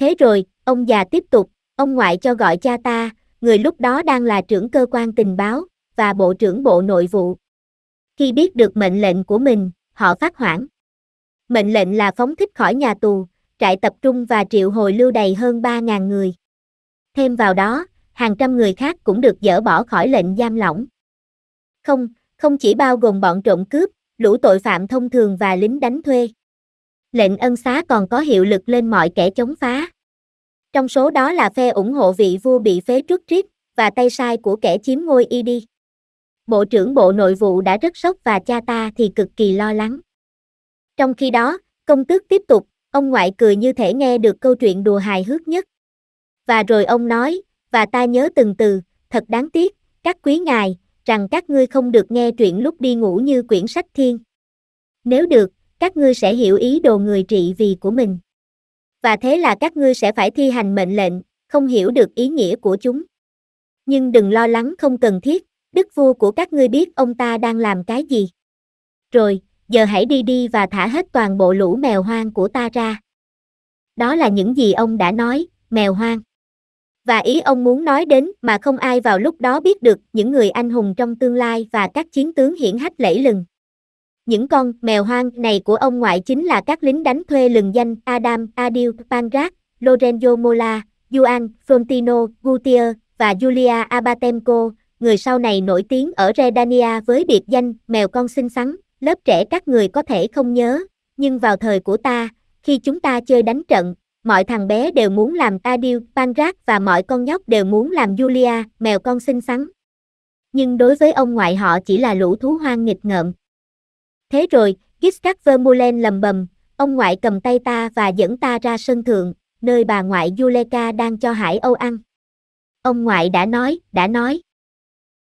Thế rồi, ông già tiếp tục, ông ngoại cho gọi cha ta, người lúc đó đang là trưởng cơ quan tình báo, và bộ trưởng bộ nội vụ. Khi biết được mệnh lệnh của mình, họ phát hoảng. Mệnh lệnh là phóng thích khỏi nhà tù, trại tập trung và triệu hồi lưu đầy hơn 3.000 người. Thêm vào đó, hàng trăm người khác cũng được dỡ bỏ khỏi lệnh giam lỏng. Không, không chỉ bao gồm bọn trộm cướp, lũ tội phạm thông thường và lính đánh thuê. Lệnh ân xá còn có hiệu lực lên mọi kẻ chống phá. Trong số đó là phe ủng hộ vị vua bị phế trước triết và tay sai của kẻ chiếm ngôi y đi. Bộ trưởng Bộ Nội vụ đã rất sốc và cha ta thì cực kỳ lo lắng. Trong khi đó, công tước tiếp tục, Ông ngoại cười như thể nghe được câu chuyện đùa hài hước nhất. Và rồi ông nói, và ta nhớ từng từ, thật đáng tiếc, các quý ngài, rằng các ngươi không được nghe chuyện lúc đi ngủ như quyển sách thiên. Nếu được, các ngươi sẽ hiểu ý đồ người trị vì của mình. Và thế là các ngươi sẽ phải thi hành mệnh lệnh, không hiểu được ý nghĩa của chúng. Nhưng đừng lo lắng không cần thiết, đức vua của các ngươi biết ông ta đang làm cái gì. Rồi, giờ hãy đi đi và thả hết toàn bộ lũ mèo hoang của ta ra. Đó là những gì ông đã nói, mèo hoang. Và ý ông muốn nói đến mà không ai vào lúc đó biết được những người anh hùng trong tương lai và các chiến tướng hiển hách lẫy lừng. Những con mèo hoang này của ông ngoại chính là các lính đánh thuê lừng danh Adam Adil Panrat, Lorenzo Mola, Juan Frontino Gutier và Julia Abatemco, người sau này nổi tiếng ở Redania với biệt danh mèo con xinh xắn lớp trẻ các người có thể không nhớ, nhưng vào thời của ta, khi chúng ta chơi đánh trận, mọi thằng bé đều muốn làm ta điêu Adil, rác và mọi con nhóc đều muốn làm Julia, mèo con xinh xắn. Nhưng đối với ông ngoại họ chỉ là lũ thú hoang nghịch ngợm. Thế rồi, Giscard Vermeulen lầm bầm, ông ngoại cầm tay ta và dẫn ta ra sân thượng, nơi bà ngoại Juleka đang cho hải âu ăn. Ông ngoại đã nói, đã nói.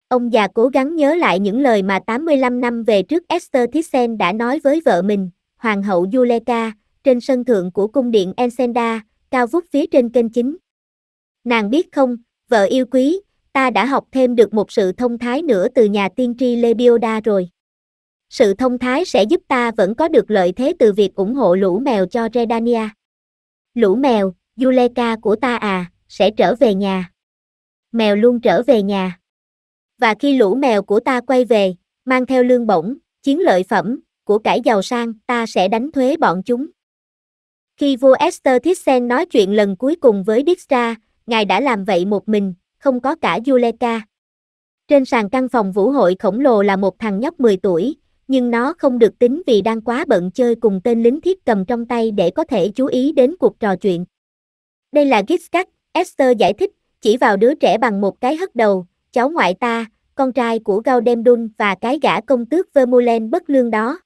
Ông già cố gắng nhớ lại những lời mà 85 năm về trước Esther Thyssen đã nói với vợ mình, Hoàng hậu Yuleka, trên sân thượng của cung điện Ensenda, cao vút phía trên kênh chính. Nàng biết không, vợ yêu quý, ta đã học thêm được một sự thông thái nữa từ nhà tiên tri Lebioda rồi. Sự thông thái sẽ giúp ta vẫn có được lợi thế từ việc ủng hộ lũ mèo cho Redania. Lũ mèo, Yuleka của ta à, sẽ trở về nhà. Mèo luôn trở về nhà và khi lũ mèo của ta quay về, mang theo lương bổng, chiến lợi phẩm, của cải giàu sang, ta sẽ đánh thuế bọn chúng. Khi vua Esther Thyssen nói chuyện lần cuối cùng với Dijkstra, ngài đã làm vậy một mình, không có cả Juleka. Trên sàn căn phòng vũ hội khổng lồ là một thằng nhóc 10 tuổi, nhưng nó không được tính vì đang quá bận chơi cùng tên lính thiết cầm trong tay để có thể chú ý đến cuộc trò chuyện. Đây là Gitscat, Esther giải thích, chỉ vào đứa trẻ bằng một cái hất đầu, cháu ngoại ta, con trai của Gaudemdun và cái gã công tước Vermulen bất lương đó.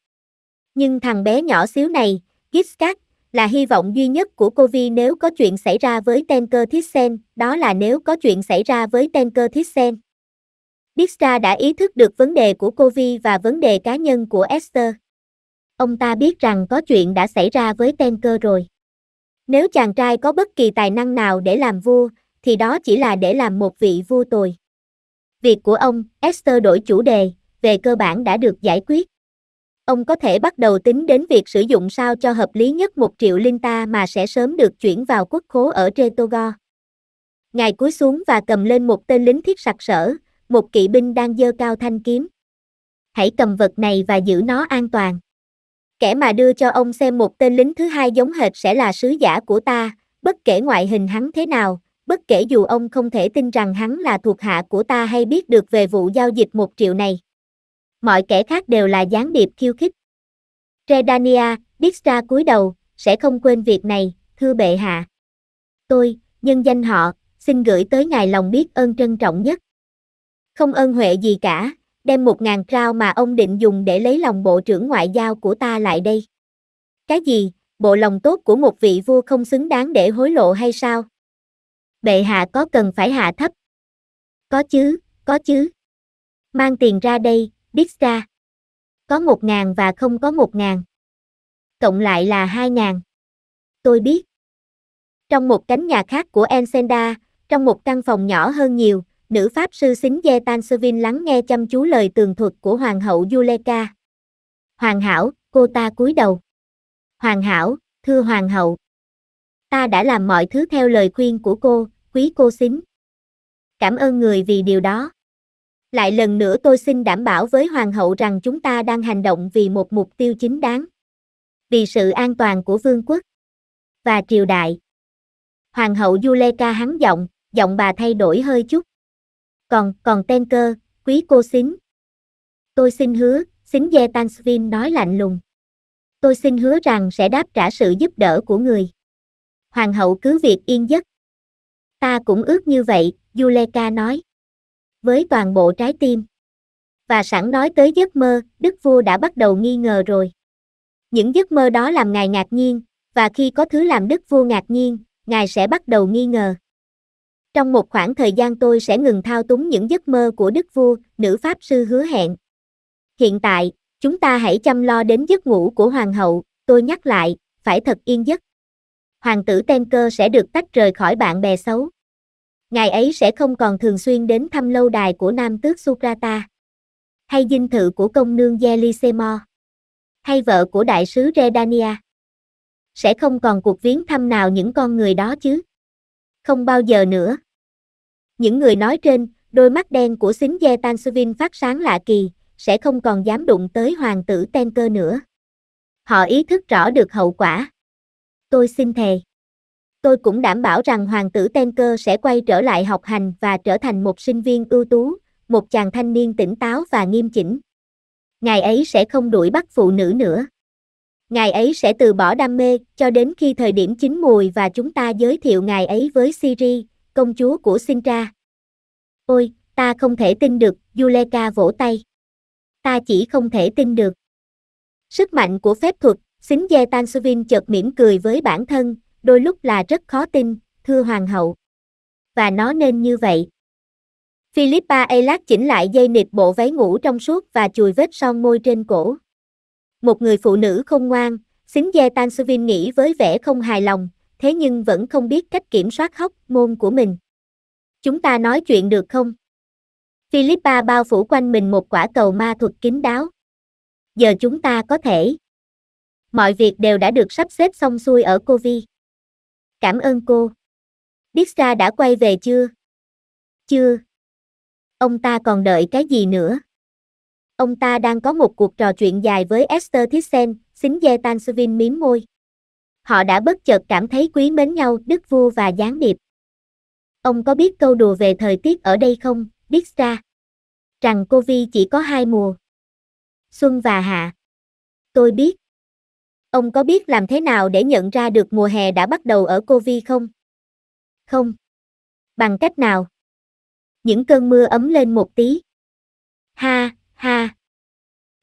Nhưng thằng bé nhỏ xíu này, Giscard, là hy vọng duy nhất của cô Vi nếu có chuyện xảy ra với Tenker Thyssen, đó là nếu có chuyện xảy ra với Tenker Thyssen. Dijkstra đã ý thức được vấn đề của cô Vi và vấn đề cá nhân của Esther. Ông ta biết rằng có chuyện đã xảy ra với Tenker rồi. Nếu chàng trai có bất kỳ tài năng nào để làm vua, thì đó chỉ là để làm một vị vua tồi. Việc của ông, Esther đổi chủ đề, về cơ bản đã được giải quyết. Ông có thể bắt đầu tính đến việc sử dụng sao cho hợp lý nhất một triệu linh ta mà sẽ sớm được chuyển vào quốc khố ở Tretogo. Ngài cúi xuống và cầm lên một tên lính thiết sặc sỡ, một kỵ binh đang giơ cao thanh kiếm. Hãy cầm vật này và giữ nó an toàn. Kẻ mà đưa cho ông xem một tên lính thứ hai giống hệt sẽ là sứ giả của ta, bất kể ngoại hình hắn thế nào, bất kể dù ông không thể tin rằng hắn là thuộc hạ của ta hay biết được về vụ giao dịch một triệu này. Mọi kẻ khác đều là gián điệp khiêu khích. Redania, Dijkstra cúi đầu, sẽ không quên việc này, thưa bệ hạ. Tôi, nhân danh họ, xin gửi tới ngài lòng biết ơn trân trọng nhất. Không ơn huệ gì cả, đem một ngàn trao mà ông định dùng để lấy lòng bộ trưởng ngoại giao của ta lại đây. Cái gì, bộ lòng tốt của một vị vua không xứng đáng để hối lộ hay sao? bệ hạ có cần phải hạ thấp? Có chứ, có chứ. Mang tiền ra đây, biết ra. Có một ngàn và không có một ngàn. Cộng lại là hai ngàn. Tôi biết. Trong một cánh nhà khác của Ensenda, trong một căn phòng nhỏ hơn nhiều, nữ pháp sư xính Ye Tan lắng nghe chăm chú lời tường thuật của Hoàng hậu Yuleka. hoàn hảo, cô ta cúi đầu. hoàn hảo, thưa Hoàng hậu ta đã làm mọi thứ theo lời khuyên của cô, quý cô xính. Cảm ơn người vì điều đó. Lại lần nữa tôi xin đảm bảo với Hoàng hậu rằng chúng ta đang hành động vì một mục tiêu chính đáng. Vì sự an toàn của vương quốc và triều đại. Hoàng hậu Juleka hắn giọng, giọng bà thay đổi hơi chút. Còn, còn tên cơ, quý cô xính. Tôi xin hứa, xính Ye nói lạnh lùng. Tôi xin hứa rằng sẽ đáp trả sự giúp đỡ của người hoàng hậu cứ việc yên giấc. Ta cũng ước như vậy, Juleka nói. Với toàn bộ trái tim. Và sẵn nói tới giấc mơ, đức vua đã bắt đầu nghi ngờ rồi. Những giấc mơ đó làm ngài ngạc nhiên, và khi có thứ làm đức vua ngạc nhiên, ngài sẽ bắt đầu nghi ngờ. Trong một khoảng thời gian tôi sẽ ngừng thao túng những giấc mơ của đức vua, nữ pháp sư hứa hẹn. Hiện tại, chúng ta hãy chăm lo đến giấc ngủ của hoàng hậu, tôi nhắc lại, phải thật yên giấc hoàng tử Tenker sẽ được tách rời khỏi bạn bè xấu. Ngài ấy sẽ không còn thường xuyên đến thăm lâu đài của nam tước Sukrata, hay dinh thự của công nương Jelisemo, hay vợ của đại sứ Redania. Sẽ không còn cuộc viếng thăm nào những con người đó chứ. Không bao giờ nữa. Những người nói trên, đôi mắt đen của xính Ye Tansuvin phát sáng lạ kỳ, sẽ không còn dám đụng tới hoàng tử Tenker nữa. Họ ý thức rõ được hậu quả tôi xin thề. Tôi cũng đảm bảo rằng hoàng tử Tenker sẽ quay trở lại học hành và trở thành một sinh viên ưu tú, một chàng thanh niên tỉnh táo và nghiêm chỉnh. Ngài ấy sẽ không đuổi bắt phụ nữ nữa. Ngài ấy sẽ từ bỏ đam mê cho đến khi thời điểm chín mùi và chúng ta giới thiệu ngài ấy với Siri, công chúa của Sintra. Ôi, ta không thể tin được, Yuleka vỗ tay. Ta chỉ không thể tin được. Sức mạnh của phép thuật, Xính Ye Tan Suvin chợt mỉm cười với bản thân, đôi lúc là rất khó tin, thưa hoàng hậu. Và nó nên như vậy. Philippa Elat chỉnh lại dây nịt bộ váy ngủ trong suốt và chùi vết son môi trên cổ. Một người phụ nữ không ngoan, Xính Ye Tan Suvin nghĩ với vẻ không hài lòng, thế nhưng vẫn không biết cách kiểm soát hóc môn của mình. Chúng ta nói chuyện được không? Philippa bao phủ quanh mình một quả cầu ma thuật kín đáo. Giờ chúng ta có thể mọi việc đều đã được sắp xếp xong xuôi ở cô Vi. Cảm ơn cô. Biết ra đã quay về chưa? Chưa. Ông ta còn đợi cái gì nữa? Ông ta đang có một cuộc trò chuyện dài với Esther Thyssen, xính dê Tansvin miếm môi. Họ đã bất chợt cảm thấy quý mến nhau, đức vua và gián điệp. Ông có biết câu đùa về thời tiết ở đây không, biết ra? Rằng cô Vi chỉ có hai mùa. Xuân và hạ. Tôi biết. Ông có biết làm thế nào để nhận ra được mùa hè đã bắt đầu ở Cô Vi không? Không. Bằng cách nào? Những cơn mưa ấm lên một tí. Ha, ha.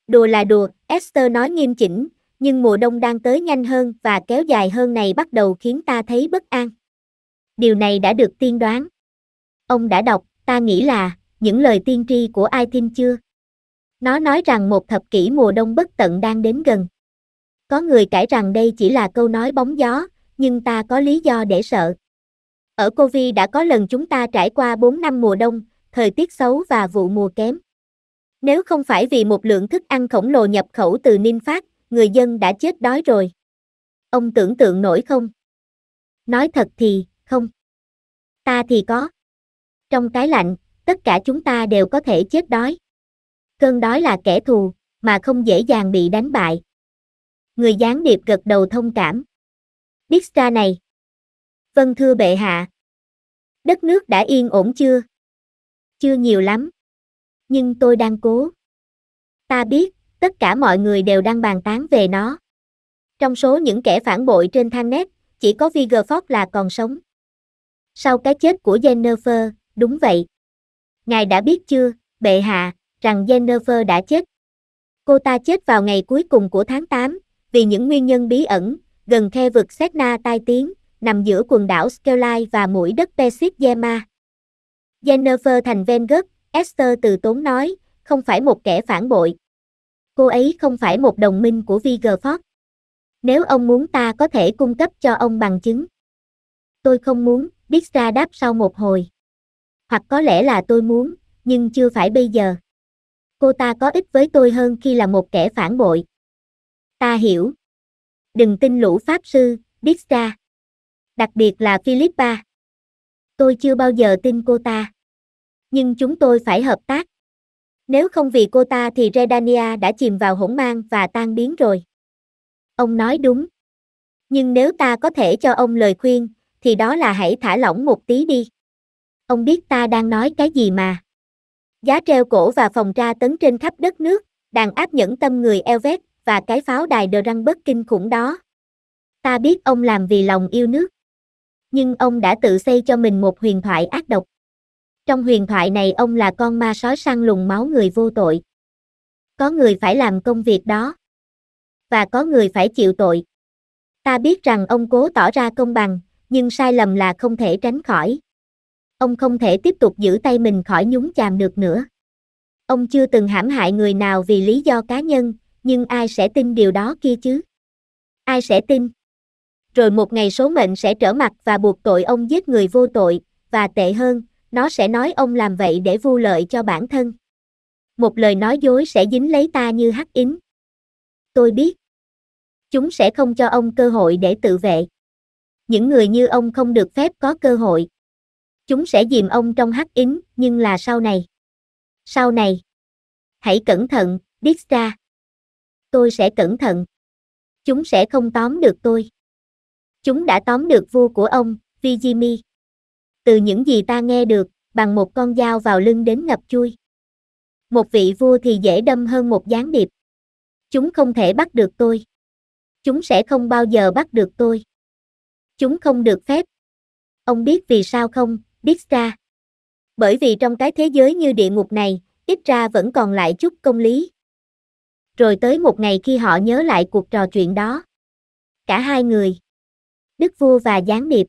Đùa là đùa, Esther nói nghiêm chỉnh, nhưng mùa đông đang tới nhanh hơn và kéo dài hơn này bắt đầu khiến ta thấy bất an. Điều này đã được tiên đoán. Ông đã đọc, ta nghĩ là, những lời tiên tri của ai tin chưa? Nó nói rằng một thập kỷ mùa đông bất tận đang đến gần. Có người cãi rằng đây chỉ là câu nói bóng gió, nhưng ta có lý do để sợ. Ở Covid đã có lần chúng ta trải qua 4 năm mùa đông, thời tiết xấu và vụ mùa kém. Nếu không phải vì một lượng thức ăn khổng lồ nhập khẩu từ Ninh Phát, người dân đã chết đói rồi. Ông tưởng tượng nổi không? Nói thật thì, không. Ta thì có. Trong cái lạnh, tất cả chúng ta đều có thể chết đói. Cơn đói là kẻ thù, mà không dễ dàng bị đánh bại người gián điệp gật đầu thông cảm. Biết ra này. Vâng thưa bệ hạ. Đất nước đã yên ổn chưa? Chưa nhiều lắm. Nhưng tôi đang cố. Ta biết, tất cả mọi người đều đang bàn tán về nó. Trong số những kẻ phản bội trên thang net, chỉ có Vigerford là còn sống. Sau cái chết của Jennifer, đúng vậy. Ngài đã biết chưa, bệ hạ, rằng Jennifer đã chết. Cô ta chết vào ngày cuối cùng của tháng 8, vì những nguyên nhân bí ẩn, gần khe vực Setna tai tiếng, nằm giữa quần đảo Skelai và mũi đất Pesit Yema. Jennifer thành Ven gấp Esther từ tốn nói, không phải một kẻ phản bội. Cô ấy không phải một đồng minh của Vigerford. Nếu ông muốn ta có thể cung cấp cho ông bằng chứng. Tôi không muốn, biết ra đáp sau một hồi. Hoặc có lẽ là tôi muốn, nhưng chưa phải bây giờ. Cô ta có ích với tôi hơn khi là một kẻ phản bội ta hiểu. Đừng tin lũ Pháp Sư, biết ra. Đặc biệt là Philippa. Tôi chưa bao giờ tin cô ta. Nhưng chúng tôi phải hợp tác. Nếu không vì cô ta thì Redania đã chìm vào hỗn mang và tan biến rồi. Ông nói đúng. Nhưng nếu ta có thể cho ông lời khuyên, thì đó là hãy thả lỏng một tí đi. Ông biết ta đang nói cái gì mà. Giá treo cổ và phòng tra tấn trên khắp đất nước, đàn áp nhẫn tâm người Elvet và cái pháo đài đờ răng bất kinh khủng đó. Ta biết ông làm vì lòng yêu nước. Nhưng ông đã tự xây cho mình một huyền thoại ác độc. Trong huyền thoại này ông là con ma sói săn lùng máu người vô tội. Có người phải làm công việc đó. Và có người phải chịu tội. Ta biết rằng ông cố tỏ ra công bằng, nhưng sai lầm là không thể tránh khỏi. Ông không thể tiếp tục giữ tay mình khỏi nhúng chàm được nữa. Ông chưa từng hãm hại người nào vì lý do cá nhân, nhưng ai sẽ tin điều đó kia chứ? Ai sẽ tin? Rồi một ngày số mệnh sẽ trở mặt và buộc tội ông giết người vô tội, và tệ hơn, nó sẽ nói ông làm vậy để vu lợi cho bản thân. Một lời nói dối sẽ dính lấy ta như hắc yến. Tôi biết. Chúng sẽ không cho ông cơ hội để tự vệ. Những người như ông không được phép có cơ hội. Chúng sẽ dìm ông trong hắc yến, nhưng là sau này. Sau này. Hãy cẩn thận, Dijkstra tôi sẽ cẩn thận. Chúng sẽ không tóm được tôi. Chúng đã tóm được vua của ông, Vijimi. Từ những gì ta nghe được, bằng một con dao vào lưng đến ngập chui. Một vị vua thì dễ đâm hơn một gián điệp. Chúng không thể bắt được tôi. Chúng sẽ không bao giờ bắt được tôi. Chúng không được phép. Ông biết vì sao không, biết Bởi vì trong cái thế giới như địa ngục này, ít ra vẫn còn lại chút công lý rồi tới một ngày khi họ nhớ lại cuộc trò chuyện đó. Cả hai người, Đức Vua và Gián Điệp.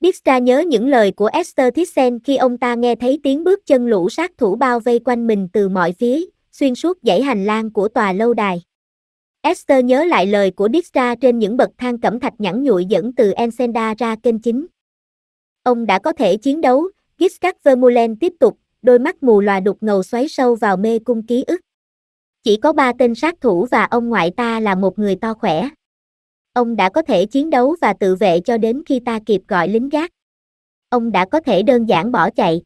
Dijkstra nhớ những lời của Esther Thyssen khi ông ta nghe thấy tiếng bước chân lũ sát thủ bao vây quanh mình từ mọi phía, xuyên suốt dãy hành lang của tòa lâu đài. Esther nhớ lại lời của Dijkstra trên những bậc thang cẩm thạch nhẵn nhụi dẫn từ Ensenda ra kênh chính. Ông đã có thể chiến đấu, Giscard Vermeulen tiếp tục, đôi mắt mù lòa đục ngầu xoáy sâu vào mê cung ký ức. Chỉ có ba tên sát thủ và ông ngoại ta là một người to khỏe. Ông đã có thể chiến đấu và tự vệ cho đến khi ta kịp gọi lính gác. Ông đã có thể đơn giản bỏ chạy.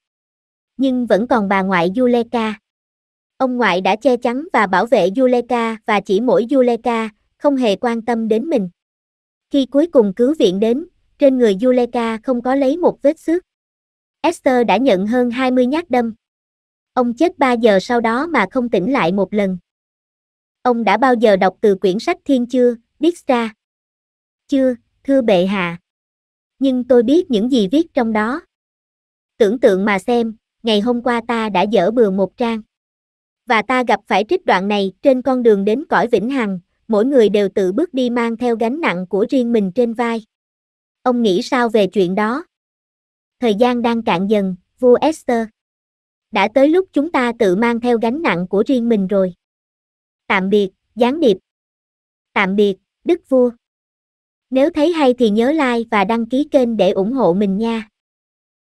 Nhưng vẫn còn bà ngoại Yuleka. Ông ngoại đã che chắn và bảo vệ Yuleka và chỉ mỗi Yuleka, không hề quan tâm đến mình. Khi cuối cùng cứu viện đến, trên người Yuleka không có lấy một vết xước. Esther đã nhận hơn 20 nhát đâm. Ông chết 3 giờ sau đó mà không tỉnh lại một lần ông đã bao giờ đọc từ quyển sách thiên chưa, biết ra? Chưa, thưa bệ hạ. Nhưng tôi biết những gì viết trong đó. Tưởng tượng mà xem, ngày hôm qua ta đã dở bừa một trang. Và ta gặp phải trích đoạn này trên con đường đến cõi vĩnh hằng, mỗi người đều tự bước đi mang theo gánh nặng của riêng mình trên vai. Ông nghĩ sao về chuyện đó? Thời gian đang cạn dần, vua Esther. Đã tới lúc chúng ta tự mang theo gánh nặng của riêng mình rồi. Tạm biệt, gián điệp. Tạm biệt, Đức Vua. Nếu thấy hay thì nhớ like và đăng ký kênh để ủng hộ mình nha.